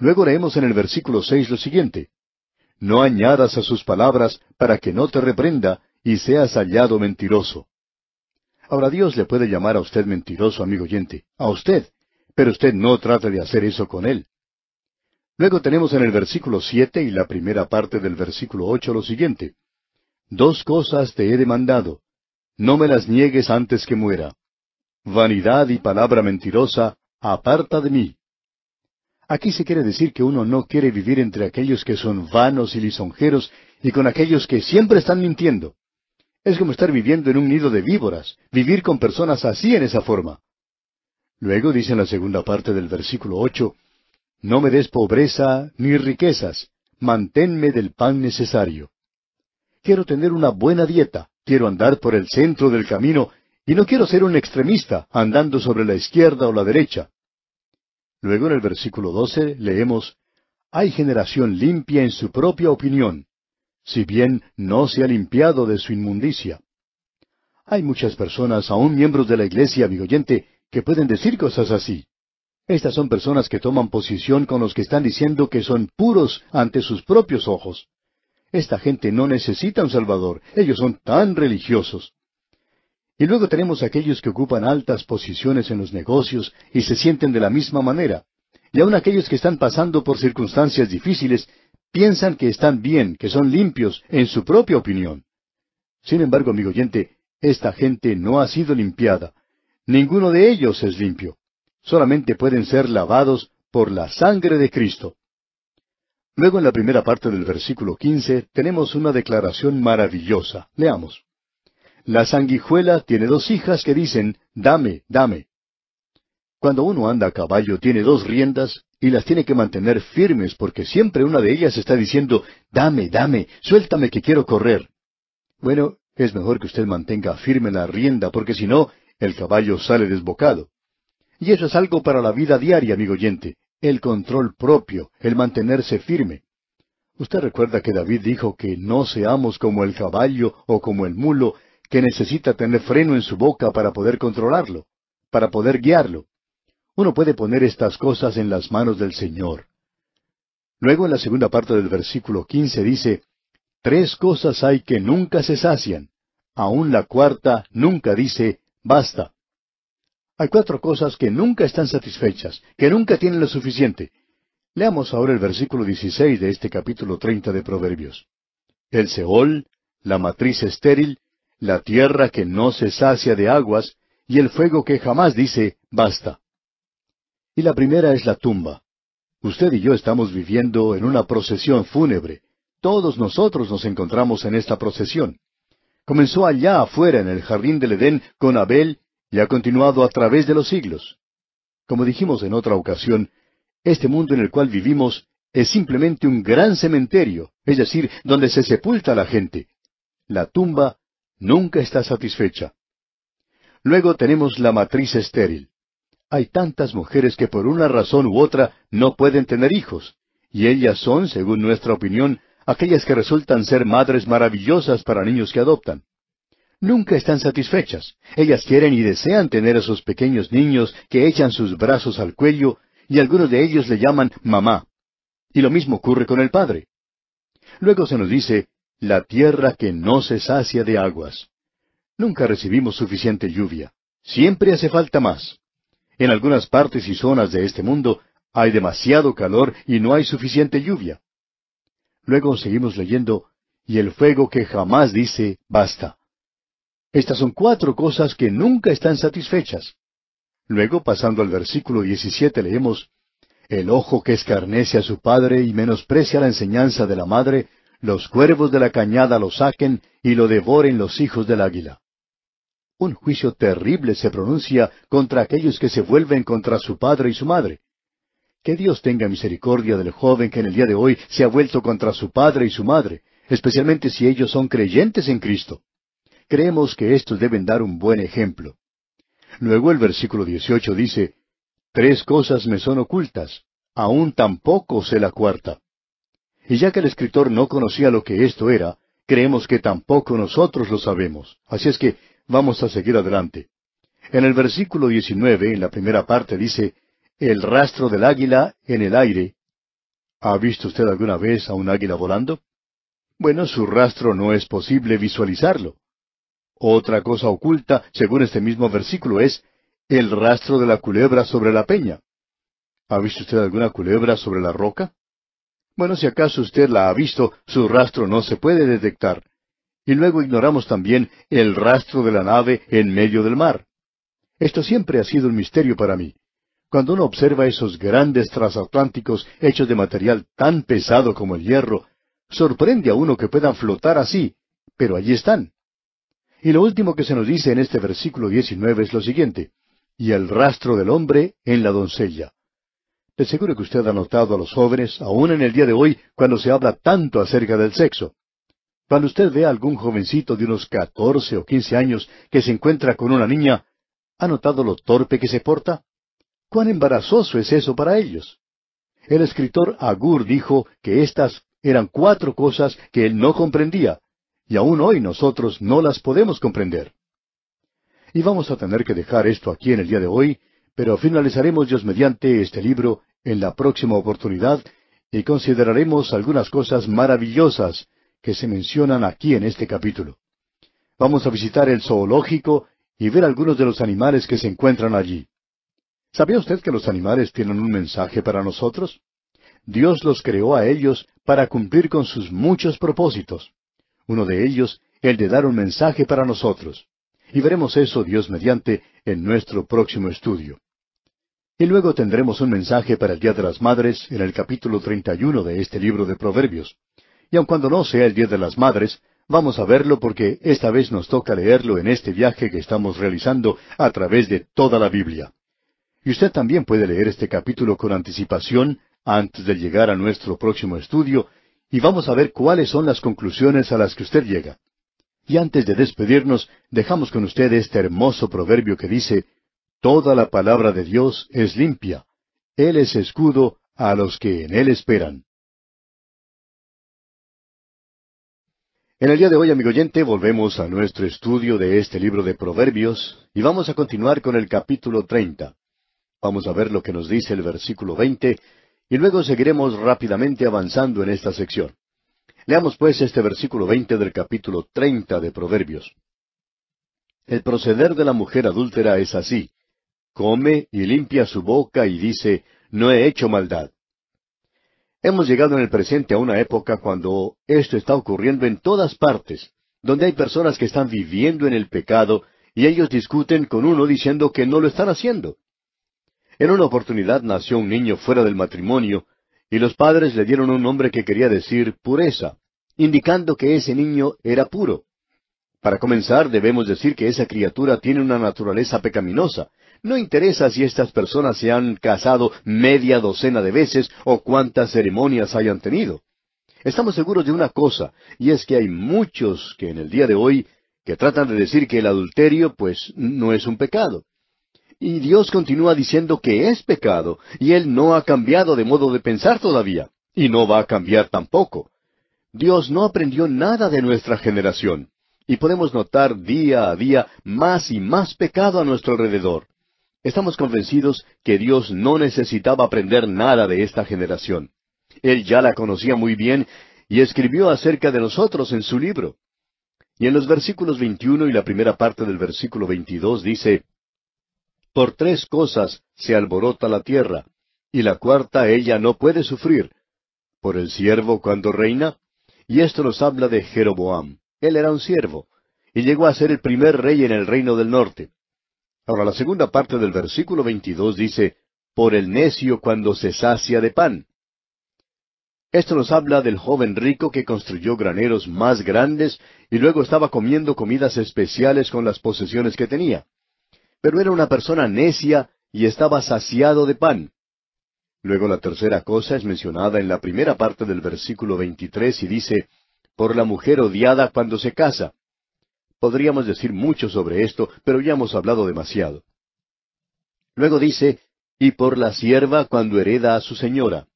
Luego leemos en el versículo seis lo siguiente, No añadas a sus palabras para que no te reprenda, y seas hallado mentiroso. Ahora Dios le puede llamar a usted mentiroso, amigo oyente, a usted, pero usted no trate de hacer eso con él. Luego tenemos en el versículo siete y la primera parte del versículo ocho lo siguiente. Dos cosas te he demandado. No me las niegues antes que muera. Vanidad y palabra mentirosa, aparta de mí. Aquí se quiere decir que uno no quiere vivir entre aquellos que son vanos y lisonjeros y con aquellos que siempre están mintiendo. Es como estar viviendo en un nido de víboras, vivir con personas así en esa forma. Luego dice en la segunda parte del versículo ocho, No me des pobreza ni riquezas, manténme del pan necesario. Quiero tener una buena dieta, quiero andar por el centro del camino, y no quiero ser un extremista andando sobre la izquierda o la derecha. Luego en el versículo doce leemos, Hay generación limpia en su propia opinión, si bien no se ha limpiado de su inmundicia. Hay muchas personas, aún miembros de la iglesia, amigo que pueden decir cosas así. Estas son personas que toman posición con los que están diciendo que son puros ante sus propios ojos. Esta gente no necesita un Salvador, ellos son tan religiosos. Y luego tenemos aquellos que ocupan altas posiciones en los negocios y se sienten de la misma manera, y aun aquellos que están pasando por circunstancias difíciles Piensan que están bien, que son limpios, en su propia opinión. Sin embargo, amigo oyente, esta gente no ha sido limpiada. Ninguno de ellos es limpio. Solamente pueden ser lavados por la sangre de Cristo. Luego en la primera parte del versículo 15 tenemos una declaración maravillosa. Leamos. La sanguijuela tiene dos hijas que dicen, dame, dame. Cuando uno anda a caballo tiene dos riendas y las tiene que mantener firmes porque siempre una de ellas está diciendo, dame, dame, suéltame que quiero correr. Bueno, es mejor que usted mantenga firme la rienda porque si no, el caballo sale desbocado. Y eso es algo para la vida diaria, amigo oyente, el control propio, el mantenerse firme. Usted recuerda que David dijo que no seamos como el caballo o como el mulo, que necesita tener freno en su boca para poder controlarlo, para poder guiarlo. Uno puede poner estas cosas en las manos del Señor. Luego en la segunda parte del versículo 15 dice, Tres cosas hay que nunca se sacian. Aún la cuarta nunca dice, basta. Hay cuatro cosas que nunca están satisfechas, que nunca tienen lo suficiente. Leamos ahora el versículo 16 de este capítulo 30 de Proverbios. El Seol, la matriz estéril, la tierra que no se sacia de aguas, y el fuego que jamás dice, basta. Y la primera es la tumba. Usted y yo estamos viviendo en una procesión fúnebre. Todos nosotros nos encontramos en esta procesión. Comenzó allá afuera en el jardín del Edén con Abel y ha continuado a través de los siglos. Como dijimos en otra ocasión, este mundo en el cual vivimos es simplemente un gran cementerio, es decir, donde se sepulta la gente. La tumba nunca está satisfecha. Luego tenemos la matriz estéril. Hay tantas mujeres que por una razón u otra no pueden tener hijos, y ellas son, según nuestra opinión, aquellas que resultan ser madres maravillosas para niños que adoptan. Nunca están satisfechas. Ellas quieren y desean tener a esos pequeños niños que echan sus brazos al cuello y algunos de ellos le llaman mamá. Y lo mismo ocurre con el padre. Luego se nos dice, la tierra que no se sacia de aguas. Nunca recibimos suficiente lluvia. Siempre hace falta más. En algunas partes y zonas de este mundo hay demasiado calor y no hay suficiente lluvia. Luego seguimos leyendo, y el fuego que jamás dice basta. Estas son cuatro cosas que nunca están satisfechas. Luego, pasando al versículo 17, leemos, El ojo que escarnece a su padre y menosprecia la enseñanza de la madre, los cuervos de la cañada lo saquen y lo devoren los hijos del águila un juicio terrible se pronuncia contra aquellos que se vuelven contra su padre y su madre. Que Dios tenga misericordia del joven que en el día de hoy se ha vuelto contra su padre y su madre, especialmente si ellos son creyentes en Cristo. Creemos que estos deben dar un buen ejemplo. Luego el versículo 18 dice, Tres cosas me son ocultas, aún tampoco sé la cuarta. Y ya que el escritor no conocía lo que esto era, creemos que tampoco nosotros lo sabemos. Así es que Vamos a seguir adelante. En el versículo 19, en la primera parte, dice, El rastro del águila en el aire. ¿Ha visto usted alguna vez a un águila volando? Bueno, su rastro no es posible visualizarlo. Otra cosa oculta, según este mismo versículo, es el rastro de la culebra sobre la peña. ¿Ha visto usted alguna culebra sobre la roca? Bueno, si acaso usted la ha visto, su rastro no se puede detectar y luego ignoramos también el rastro de la nave en medio del mar. Esto siempre ha sido un misterio para mí. Cuando uno observa esos grandes transatlánticos hechos de material tan pesado como el hierro, sorprende a uno que puedan flotar así, pero allí están. Y lo último que se nos dice en este versículo 19 es lo siguiente, y el rastro del hombre en la doncella. Te seguro que usted ha notado a los jóvenes, aún en el día de hoy, cuando se habla tanto acerca del sexo. Cuando usted ve a algún jovencito de unos catorce o quince años que se encuentra con una niña, ¿ha notado lo torpe que se porta? ¿Cuán embarazoso es eso para ellos? El escritor Agur dijo que estas eran cuatro cosas que él no comprendía, y aún hoy nosotros no las podemos comprender. Y vamos a tener que dejar esto aquí en el día de hoy, pero finalizaremos Dios mediante este libro en la próxima oportunidad y consideraremos algunas cosas maravillosas que se mencionan aquí en este capítulo. Vamos a visitar el zoológico y ver algunos de los animales que se encuentran allí. ¿Sabía usted que los animales tienen un mensaje para nosotros? Dios los creó a ellos para cumplir con sus muchos propósitos. Uno de ellos, el de dar un mensaje para nosotros. Y veremos eso, Dios mediante, en nuestro próximo estudio. Y luego tendremos un mensaje para el Día de las Madres en el capítulo 31 de este libro de Proverbios. Y aun cuando no sea el Día de las Madres, vamos a verlo porque esta vez nos toca leerlo en este viaje que estamos realizando a través de toda la Biblia. Y usted también puede leer este capítulo con anticipación antes de llegar a nuestro próximo estudio y vamos a ver cuáles son las conclusiones a las que usted llega. Y antes de despedirnos, dejamos con usted este hermoso proverbio que dice, Toda la palabra de Dios es limpia. Él es escudo a los que en Él esperan. En el día de hoy, amigo oyente, volvemos a nuestro estudio de este libro de Proverbios y vamos a continuar con el capítulo 30. Vamos a ver lo que nos dice el versículo 20 y luego seguiremos rápidamente avanzando en esta sección. Leamos pues este versículo 20 del capítulo 30 de Proverbios. El proceder de la mujer adúltera es así. Come y limpia su boca y dice, no he hecho maldad. Hemos llegado en el presente a una época cuando esto está ocurriendo en todas partes, donde hay personas que están viviendo en el pecado y ellos discuten con uno diciendo que no lo están haciendo. En una oportunidad nació un niño fuera del matrimonio y los padres le dieron un nombre que quería decir pureza, indicando que ese niño era puro. Para comenzar, debemos decir que esa criatura tiene una naturaleza pecaminosa. No interesa si estas personas se han casado media docena de veces o cuántas ceremonias hayan tenido. Estamos seguros de una cosa, y es que hay muchos que en el día de hoy que tratan de decir que el adulterio pues no es un pecado. Y Dios continúa diciendo que es pecado, y Él no ha cambiado de modo de pensar todavía, y no va a cambiar tampoco. Dios no aprendió nada de nuestra generación y podemos notar día a día más y más pecado a nuestro alrededor. Estamos convencidos que Dios no necesitaba aprender nada de esta generación. Él ya la conocía muy bien y escribió acerca de nosotros en su libro. Y en los versículos 21 y la primera parte del versículo 22 dice, Por tres cosas se alborota la tierra, y la cuarta ella no puede sufrir, por el siervo cuando reina, y esto nos habla de Jeroboam. Él era un siervo y llegó a ser el primer rey en el reino del norte. Ahora la segunda parte del versículo 22 dice, por el necio cuando se sacia de pan. Esto nos habla del joven rico que construyó graneros más grandes y luego estaba comiendo comidas especiales con las posesiones que tenía. Pero era una persona necia y estaba saciado de pan. Luego la tercera cosa es mencionada en la primera parte del versículo 23 y dice, por la mujer odiada cuando se casa. Podríamos decir mucho sobre esto, pero ya hemos hablado demasiado. Luego dice, y por la sierva cuando hereda a su señora.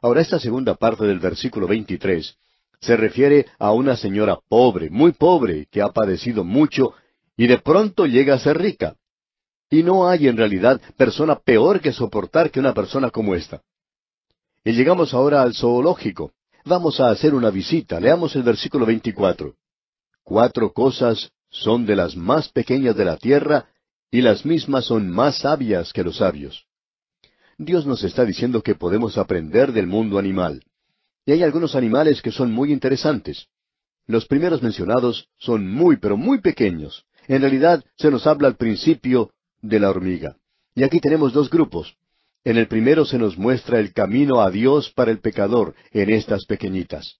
Ahora esta segunda parte del versículo 23 se refiere a una señora pobre, muy pobre, que ha padecido mucho y de pronto llega a ser rica. Y no hay en realidad persona peor que soportar que una persona como esta. Y llegamos ahora al zoológico. Vamos a hacer una visita. Leamos el versículo 24. Cuatro cosas son de las más pequeñas de la tierra y las mismas son más sabias que los sabios. Dios nos está diciendo que podemos aprender del mundo animal. Y hay algunos animales que son muy interesantes. Los primeros mencionados son muy, pero muy pequeños. En realidad se nos habla al principio de la hormiga. Y aquí tenemos dos grupos. En el primero se nos muestra el camino a Dios para el pecador en estas pequeñitas.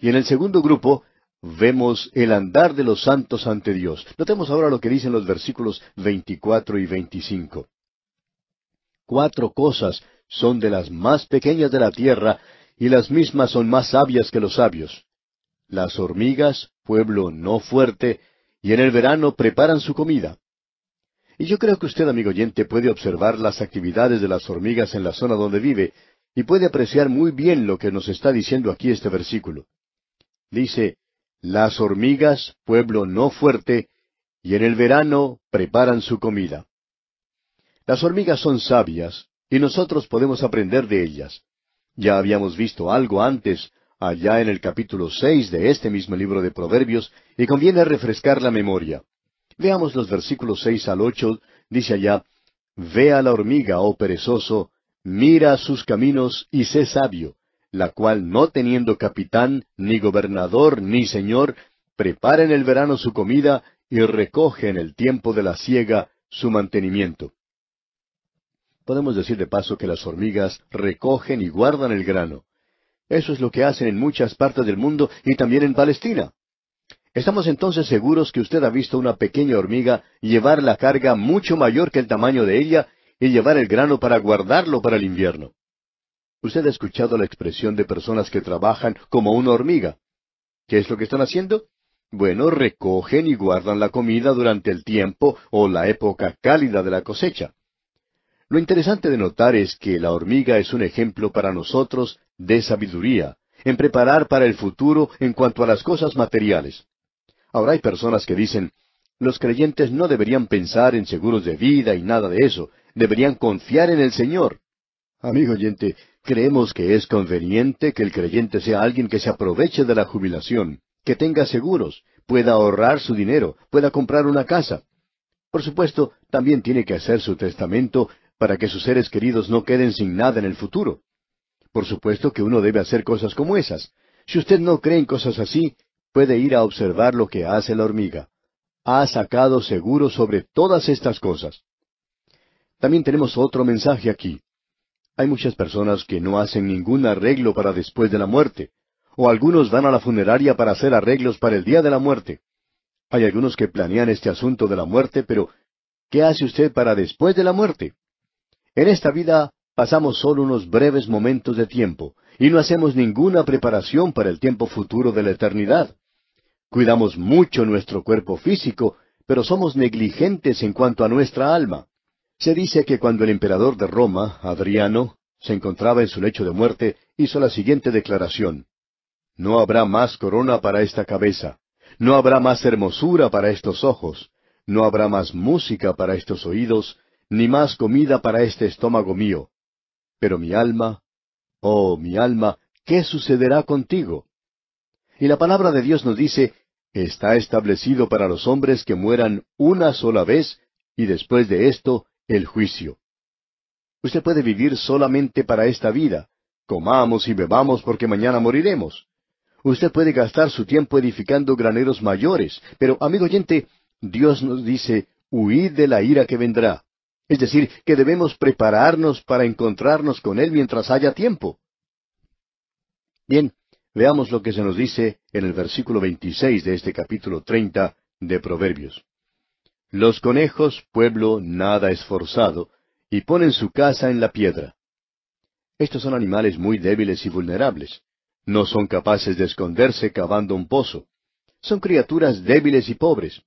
Y en el segundo grupo vemos el andar de los santos ante Dios. Notemos ahora lo que dicen los versículos 24 y 25. Cuatro cosas son de las más pequeñas de la tierra, y las mismas son más sabias que los sabios. Las hormigas, pueblo no fuerte, y en el verano preparan su comida. Y yo creo que usted, amigo oyente, puede observar las actividades de las hormigas en la zona donde vive y puede apreciar muy bien lo que nos está diciendo aquí este versículo. Dice, las hormigas, pueblo no fuerte, y en el verano preparan su comida. Las hormigas son sabias, y nosotros podemos aprender de ellas. Ya habíamos visto algo antes, allá en el capítulo seis de este mismo libro de Proverbios, y conviene refrescar la memoria. Veamos los versículos seis al ocho, dice allá, Ve a la hormiga, oh perezoso, mira sus caminos y sé sabio, la cual no teniendo capitán, ni gobernador, ni señor, prepara en el verano su comida y recoge en el tiempo de la siega su mantenimiento. Podemos decir de paso que las hormigas recogen y guardan el grano. Eso es lo que hacen en muchas partes del mundo y también en Palestina. Estamos entonces seguros que usted ha visto una pequeña hormiga llevar la carga mucho mayor que el tamaño de ella y llevar el grano para guardarlo para el invierno. Usted ha escuchado la expresión de personas que trabajan como una hormiga. ¿Qué es lo que están haciendo? Bueno, recogen y guardan la comida durante el tiempo o la época cálida de la cosecha. Lo interesante de notar es que la hormiga es un ejemplo para nosotros de sabiduría, en preparar para el futuro en cuanto a las cosas materiales. Ahora hay personas que dicen, los creyentes no deberían pensar en seguros de vida y nada de eso, deberían confiar en el Señor. Amigo oyente, creemos que es conveniente que el creyente sea alguien que se aproveche de la jubilación, que tenga seguros, pueda ahorrar su dinero, pueda comprar una casa. Por supuesto, también tiene que hacer su testamento para que sus seres queridos no queden sin nada en el futuro. Por supuesto que uno debe hacer cosas como esas. Si usted no cree en cosas así, puede ir a observar lo que hace la hormiga. Ha sacado seguro sobre todas estas cosas. También tenemos otro mensaje aquí. Hay muchas personas que no hacen ningún arreglo para después de la muerte, o algunos van a la funeraria para hacer arreglos para el día de la muerte. Hay algunos que planean este asunto de la muerte, pero ¿qué hace usted para después de la muerte? En esta vida pasamos solo unos breves momentos de tiempo, y no hacemos ninguna preparación para el tiempo futuro de la eternidad. Cuidamos mucho nuestro cuerpo físico, pero somos negligentes en cuanto a nuestra alma. Se dice que cuando el emperador de Roma, Adriano, se encontraba en su lecho de muerte, hizo la siguiente declaración. No habrá más corona para esta cabeza, no habrá más hermosura para estos ojos, no habrá más música para estos oídos, ni más comida para este estómago mío. Pero mi alma Oh mi alma, ¿qué sucederá contigo? Y la palabra de Dios nos dice, está establecido para los hombres que mueran una sola vez y después de esto el juicio. Usted puede vivir solamente para esta vida. Comamos y bebamos porque mañana moriremos. Usted puede gastar su tiempo edificando graneros mayores, pero amigo oyente, Dios nos dice, huid de la ira que vendrá. Es decir, que debemos prepararnos para encontrarnos con Él mientras haya tiempo. Bien, veamos lo que se nos dice en el versículo 26 de este capítulo 30 de Proverbios. Los conejos, pueblo nada esforzado, y ponen su casa en la piedra. Estos son animales muy débiles y vulnerables. No son capaces de esconderse cavando un pozo. Son criaturas débiles y pobres.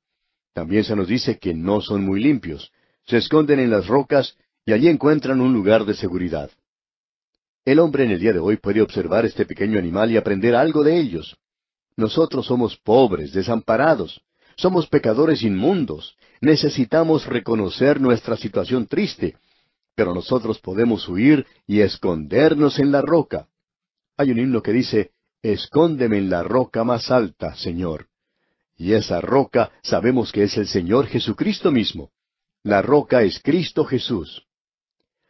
También se nos dice que no son muy limpios, se esconden en las rocas y allí encuentran un lugar de seguridad. El hombre en el día de hoy puede observar este pequeño animal y aprender algo de ellos. Nosotros somos pobres, desamparados, somos pecadores inmundos, necesitamos reconocer nuestra situación triste, pero nosotros podemos huir y escondernos en la roca. Hay un himno que dice, Escóndeme en la roca más alta, Señor. Y esa roca sabemos que es el Señor Jesucristo mismo. La roca es Cristo Jesús.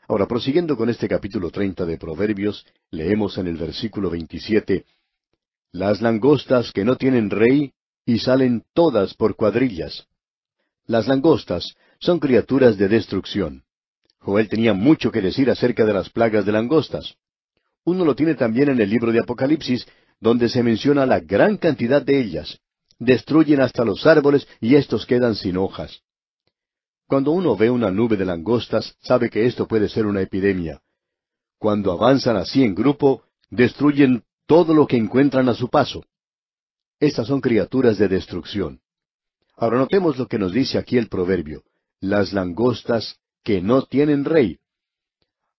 Ahora, prosiguiendo con este capítulo treinta de Proverbios, leemos en el versículo veintisiete, Las langostas que no tienen rey y salen todas por cuadrillas. Las langostas son criaturas de destrucción. Joel tenía mucho que decir acerca de las plagas de langostas. Uno lo tiene también en el libro de Apocalipsis, donde se menciona la gran cantidad de ellas. Destruyen hasta los árboles y estos quedan sin hojas. Cuando uno ve una nube de langostas, sabe que esto puede ser una epidemia. Cuando avanzan así en grupo, destruyen todo lo que encuentran a su paso. Estas son criaturas de destrucción. Ahora notemos lo que nos dice aquí el proverbio, las langostas que no tienen rey.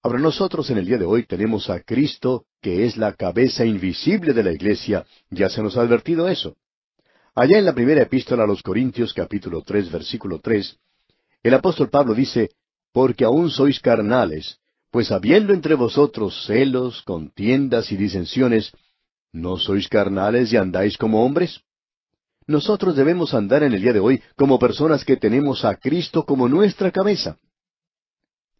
Ahora nosotros en el día de hoy tenemos a Cristo, que es la cabeza invisible de la iglesia, ya se nos ha advertido eso. Allá en la primera epístola a los Corintios capítulo tres versículo tres, el apóstol Pablo dice, porque aún sois carnales, pues habiendo entre vosotros celos, contiendas y disensiones, ¿no sois carnales y andáis como hombres? Nosotros debemos andar en el día de hoy como personas que tenemos a Cristo como nuestra cabeza.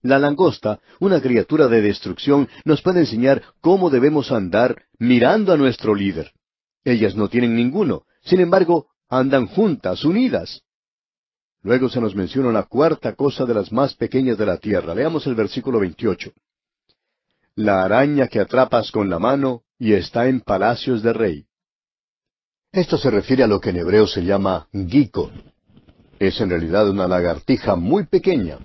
La langosta, una criatura de destrucción, nos puede enseñar cómo debemos andar mirando a nuestro líder. Ellas no tienen ninguno, sin embargo, andan juntas, unidas. Luego se nos menciona una cuarta cosa de las más pequeñas de la tierra. Leamos el versículo 28. La araña que atrapas con la mano y está en palacios de rey. Esto se refiere a lo que en hebreo se llama gikon. Es en realidad una lagartija muy pequeña.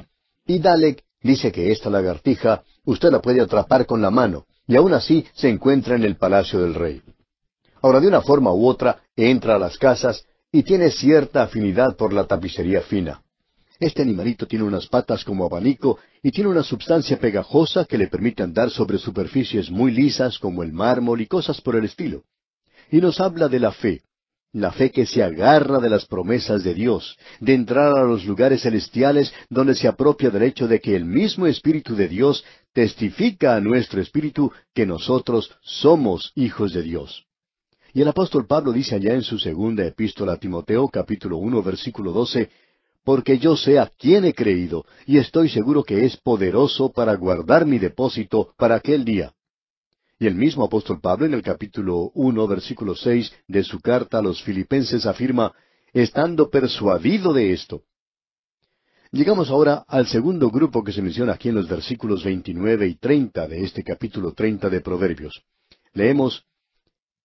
Y Dalek dice que esta lagartija usted la puede atrapar con la mano, y aún así se encuentra en el palacio del rey. Ahora, de una forma u otra, entra a las casas y tiene cierta afinidad por la tapicería fina. Este animalito tiene unas patas como abanico y tiene una sustancia pegajosa que le permite andar sobre superficies muy lisas como el mármol y cosas por el estilo. Y nos habla de la fe, la fe que se agarra de las promesas de Dios, de entrar a los lugares celestiales donde se apropia del hecho de que el mismo Espíritu de Dios testifica a nuestro Espíritu que nosotros somos hijos de Dios. Y el apóstol Pablo dice allá en su segunda epístola a Timoteo capítulo uno versículo doce, porque yo sé a quién he creído, y estoy seguro que es poderoso para guardar mi depósito para aquel día. Y el mismo apóstol Pablo en el capítulo uno versículo seis de su carta a los filipenses afirma, estando persuadido de esto. Llegamos ahora al segundo grupo que se menciona aquí en los versículos 29 y 30 de este capítulo 30 de Proverbios. Leemos,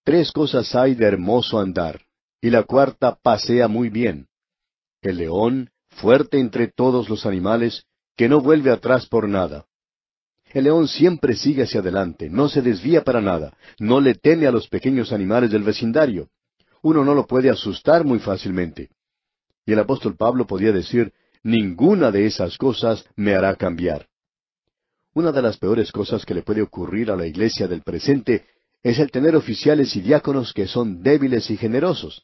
Tres cosas hay de hermoso andar, y la cuarta pasea muy bien. El león, fuerte entre todos los animales, que no vuelve atrás por nada. El león siempre sigue hacia adelante, no se desvía para nada, no le teme a los pequeños animales del vecindario. Uno no lo puede asustar muy fácilmente. Y el apóstol Pablo podía decir, ninguna de esas cosas me hará cambiar. Una de las peores cosas que le puede ocurrir a la iglesia del presente es el tener oficiales y diáconos que son débiles y generosos.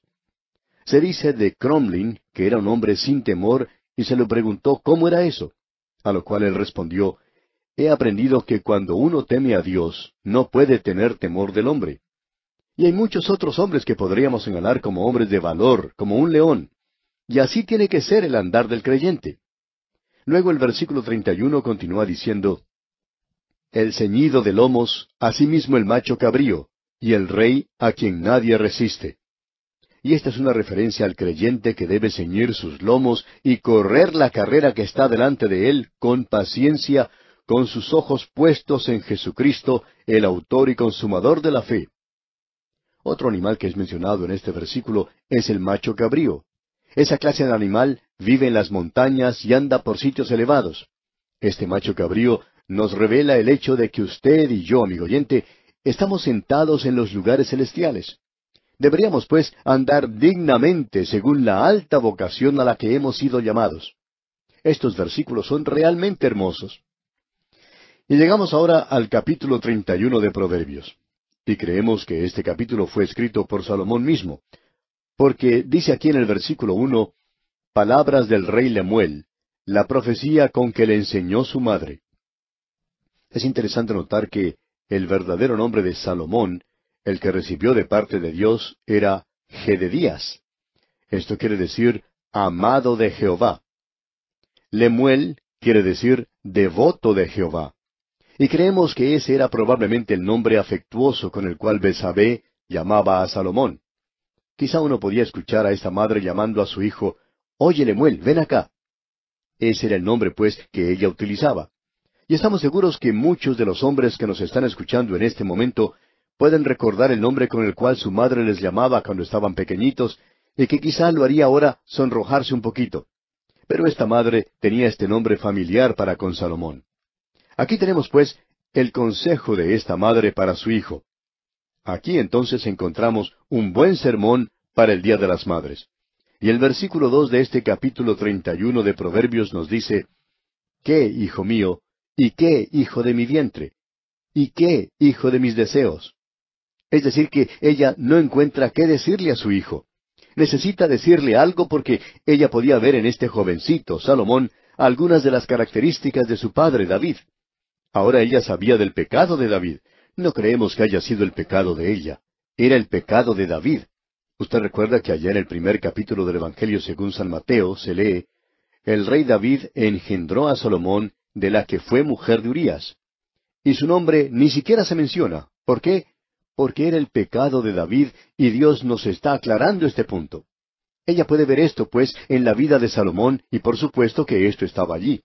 Se dice de Cromlin que era un hombre sin temor y se le preguntó cómo era eso, a lo cual él respondió, He aprendido que cuando uno teme a Dios, no puede tener temor del hombre. Y hay muchos otros hombres que podríamos señalar como hombres de valor, como un león. Y así tiene que ser el andar del creyente. Luego el versículo 31 continúa diciendo, el ceñido de lomos, asimismo el macho cabrío, y el rey a quien nadie resiste. Y esta es una referencia al creyente que debe ceñir sus lomos y correr la carrera que está delante de él con paciencia, con sus ojos puestos en Jesucristo, el autor y consumador de la fe. Otro animal que es mencionado en este versículo es el macho cabrío. Esa clase de animal vive en las montañas y anda por sitios elevados. Este macho cabrío nos revela el hecho de que usted y yo, amigo oyente, estamos sentados en los lugares celestiales. Deberíamos, pues, andar dignamente según la alta vocación a la que hemos sido llamados. Estos versículos son realmente hermosos. Y llegamos ahora al capítulo 31 de Proverbios. Y creemos que este capítulo fue escrito por Salomón mismo, porque dice aquí en el versículo 1, Palabras del rey Lemuel, la profecía con que le enseñó su madre. Es interesante notar que el verdadero nombre de Salomón, el que recibió de parte de Dios, era Gededías. Esto quiere decir amado de Jehová. Lemuel quiere decir devoto de Jehová. Y creemos que ese era probablemente el nombre afectuoso con el cual Besabé llamaba a Salomón. Quizá uno podía escuchar a esta madre llamando a su hijo, Oye Lemuel, ven acá. Ese era el nombre, pues, que ella utilizaba. Y estamos seguros que muchos de los hombres que nos están escuchando en este momento pueden recordar el nombre con el cual su madre les llamaba cuando estaban pequeñitos y que quizá lo haría ahora sonrojarse un poquito. Pero esta madre tenía este nombre familiar para con Salomón. Aquí tenemos pues el consejo de esta madre para su hijo. Aquí entonces encontramos un buen sermón para el Día de las Madres. Y el versículo dos de este capítulo treinta y uno de Proverbios nos dice, ¿Qué, hijo mío, ¿Y qué, hijo de mi vientre? ¿Y qué, hijo de mis deseos? Es decir, que ella no encuentra qué decirle a su hijo. Necesita decirle algo porque ella podía ver en este jovencito, Salomón, algunas de las características de su padre, David. Ahora ella sabía del pecado de David. No creemos que haya sido el pecado de ella. Era el pecado de David. Usted recuerda que allá en el primer capítulo del Evangelio según San Mateo se lee, El rey David engendró a Salomón de la que fue mujer de Urías. Y su nombre ni siquiera se menciona. ¿Por qué? Porque era el pecado de David y Dios nos está aclarando este punto. Ella puede ver esto, pues, en la vida de Salomón y por supuesto que esto estaba allí.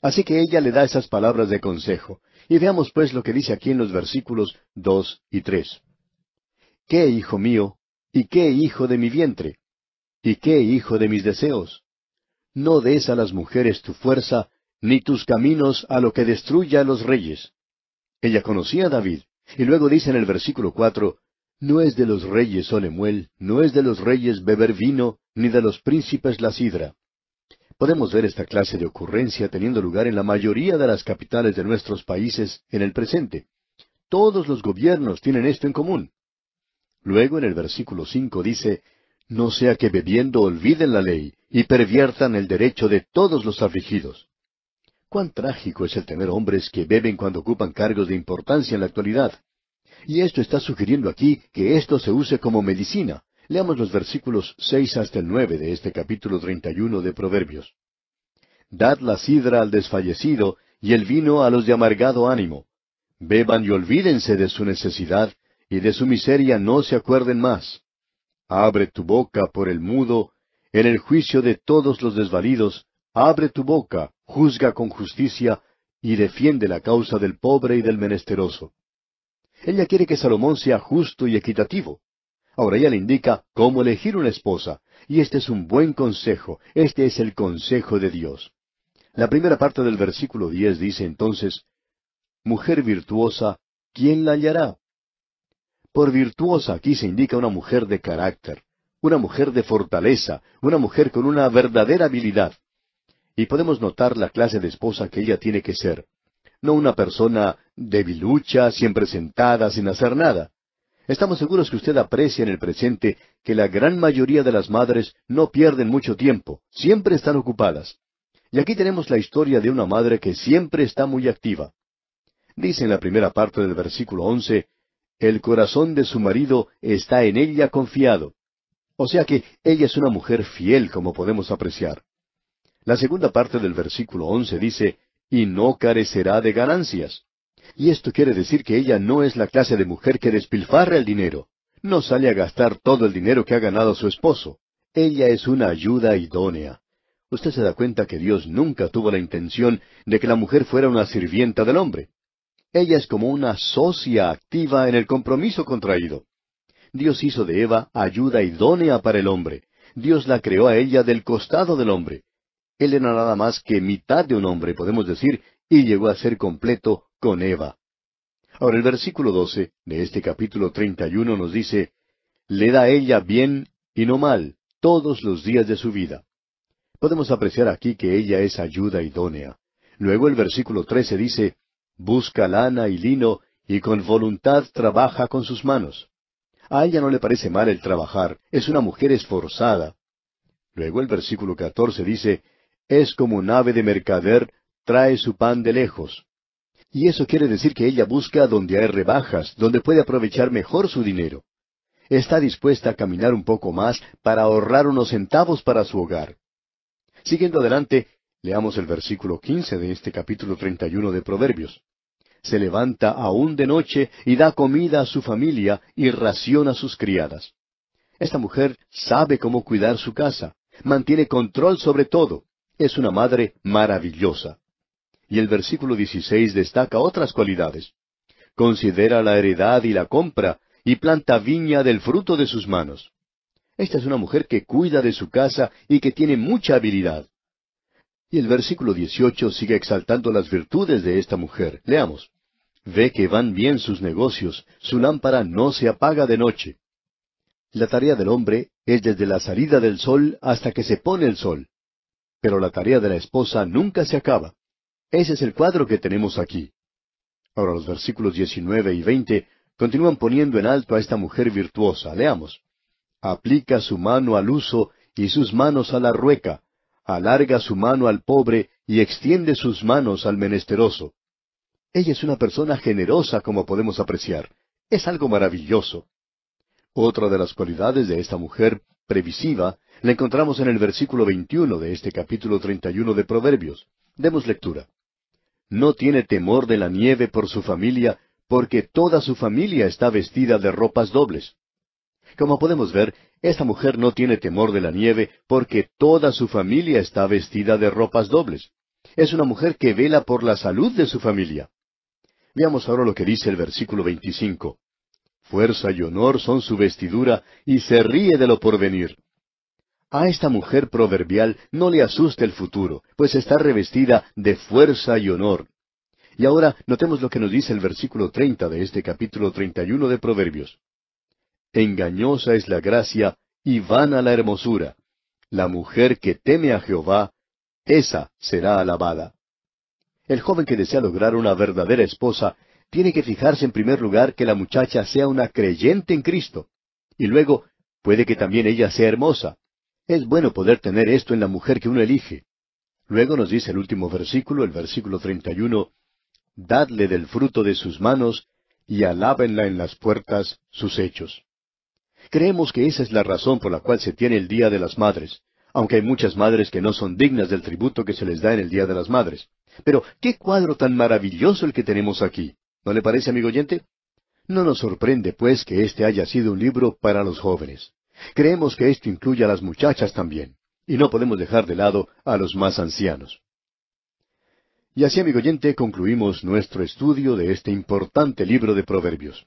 Así que ella le da esas palabras de consejo. Y veamos pues lo que dice aquí en los versículos dos y tres. ¿Qué hijo mío? ¿Y qué hijo de mi vientre? ¿Y qué hijo de mis deseos? No des a las mujeres tu fuerza, ni tus caminos a lo que destruya a los reyes. Ella conocía a David, y luego dice en el versículo cuatro, No es de los reyes, Olemuel, no es de los reyes beber vino, ni de los príncipes la sidra. Podemos ver esta clase de ocurrencia teniendo lugar en la mayoría de las capitales de nuestros países en el presente. Todos los gobiernos tienen esto en común. Luego en el versículo cinco dice, No sea que bebiendo olviden la ley y perviertan el derecho de todos los afligidos. Cuán trágico es el tener hombres que beben cuando ocupan cargos de importancia en la actualidad. Y esto está sugiriendo aquí que esto se use como medicina. Leamos los versículos seis hasta el nueve de este capítulo treinta y uno de Proverbios. Dad la sidra al desfallecido y el vino a los de amargado ánimo. Beban y olvídense de su necesidad y de su miseria no se acuerden más. Abre tu boca por el mudo, en el juicio de todos los desvalidos, abre tu boca, juzga con justicia y defiende la causa del pobre y del menesteroso. Ella quiere que Salomón sea justo y equitativo. Ahora ella le indica cómo elegir una esposa, y este es un buen consejo, este es el consejo de Dios. La primera parte del versículo diez dice entonces, Mujer virtuosa, ¿quién la hallará? Por virtuosa aquí se indica una mujer de carácter, una mujer de fortaleza, una mujer con una verdadera habilidad. Y podemos notar la clase de esposa que ella tiene que ser. No una persona debilucha, siempre sentada, sin hacer nada. Estamos seguros que usted aprecia en el presente que la gran mayoría de las madres no pierden mucho tiempo, siempre están ocupadas. Y aquí tenemos la historia de una madre que siempre está muy activa. Dice en la primera parte del versículo once, el corazón de su marido está en ella confiado. O sea que ella es una mujer fiel, como podemos apreciar. La segunda parte del versículo once dice, y no carecerá de ganancias. Y esto quiere decir que ella no es la clase de mujer que despilfarra el dinero. No sale a gastar todo el dinero que ha ganado su esposo. Ella es una ayuda idónea. Usted se da cuenta que Dios nunca tuvo la intención de que la mujer fuera una sirvienta del hombre. Ella es como una socia activa en el compromiso contraído. Dios hizo de Eva ayuda idónea para el hombre. Dios la creó a ella del costado del hombre. Él era nada más que mitad de un hombre, podemos decir, y llegó a ser completo con Eva. Ahora el versículo 12 de este capítulo 31 nos dice, le da ella bien y no mal todos los días de su vida. Podemos apreciar aquí que ella es ayuda idónea. Luego el versículo 13 dice, busca lana y lino y con voluntad trabaja con sus manos. A ella no le parece mal el trabajar, es una mujer esforzada. Luego el versículo 14 dice, es como un ave de mercader, trae su pan de lejos. Y eso quiere decir que ella busca donde hay rebajas, donde puede aprovechar mejor su dinero. Está dispuesta a caminar un poco más para ahorrar unos centavos para su hogar. Siguiendo adelante, leamos el versículo quince de este capítulo treinta de Proverbios. Se levanta aún de noche y da comida a su familia y ración a sus criadas. Esta mujer sabe cómo cuidar su casa, mantiene control sobre todo. Es una madre maravillosa. Y el versículo 16 destaca otras cualidades. Considera la heredad y la compra, y planta viña del fruto de sus manos. Esta es una mujer que cuida de su casa y que tiene mucha habilidad. Y el versículo 18 sigue exaltando las virtudes de esta mujer. Leamos. Ve que van bien sus negocios, su lámpara no se apaga de noche. La tarea del hombre es desde la salida del sol hasta que se pone el sol. Pero la tarea de la esposa nunca se acaba. Ese es el cuadro que tenemos aquí. Ahora los versículos 19 y 20 continúan poniendo en alto a esta mujer virtuosa. Leamos. Aplica su mano al uso y sus manos a la rueca. Alarga su mano al pobre y extiende sus manos al menesteroso. Ella es una persona generosa, como podemos apreciar. Es algo maravilloso. Otra de las cualidades de esta mujer previsiva la encontramos en el versículo 21 de este capítulo 31 de Proverbios. Demos lectura. No tiene temor de la nieve por su familia, porque toda su familia está vestida de ropas dobles. Como podemos ver, esta mujer no tiene temor de la nieve porque toda su familia está vestida de ropas dobles. Es una mujer que vela por la salud de su familia. Veamos ahora lo que dice el versículo 25. Fuerza y honor son su vestidura y se ríe de lo porvenir. A esta mujer proverbial no le asusta el futuro, pues está revestida de fuerza y honor. Y ahora notemos lo que nos dice el versículo treinta de este capítulo treinta de Proverbios. Engañosa es la gracia y vana la hermosura. La mujer que teme a Jehová, esa será alabada. El joven que desea lograr una verdadera esposa tiene que fijarse en primer lugar que la muchacha sea una creyente en Cristo. Y luego, puede que también ella sea hermosa. Es bueno poder tener esto en la mujer que uno elige. Luego nos dice el último versículo, el versículo 31, Dadle del fruto de sus manos y alábenla en las puertas sus hechos. Creemos que esa es la razón por la cual se tiene el Día de las Madres, aunque hay muchas madres que no son dignas del tributo que se les da en el Día de las Madres. Pero qué cuadro tan maravilloso el que tenemos aquí. ¿No le parece, amigo oyente? No nos sorprende, pues, que este haya sido un libro para los jóvenes. Creemos que esto incluye a las muchachas también, y no podemos dejar de lado a los más ancianos. Y así, amigo oyente, concluimos nuestro estudio de este importante libro de Proverbios.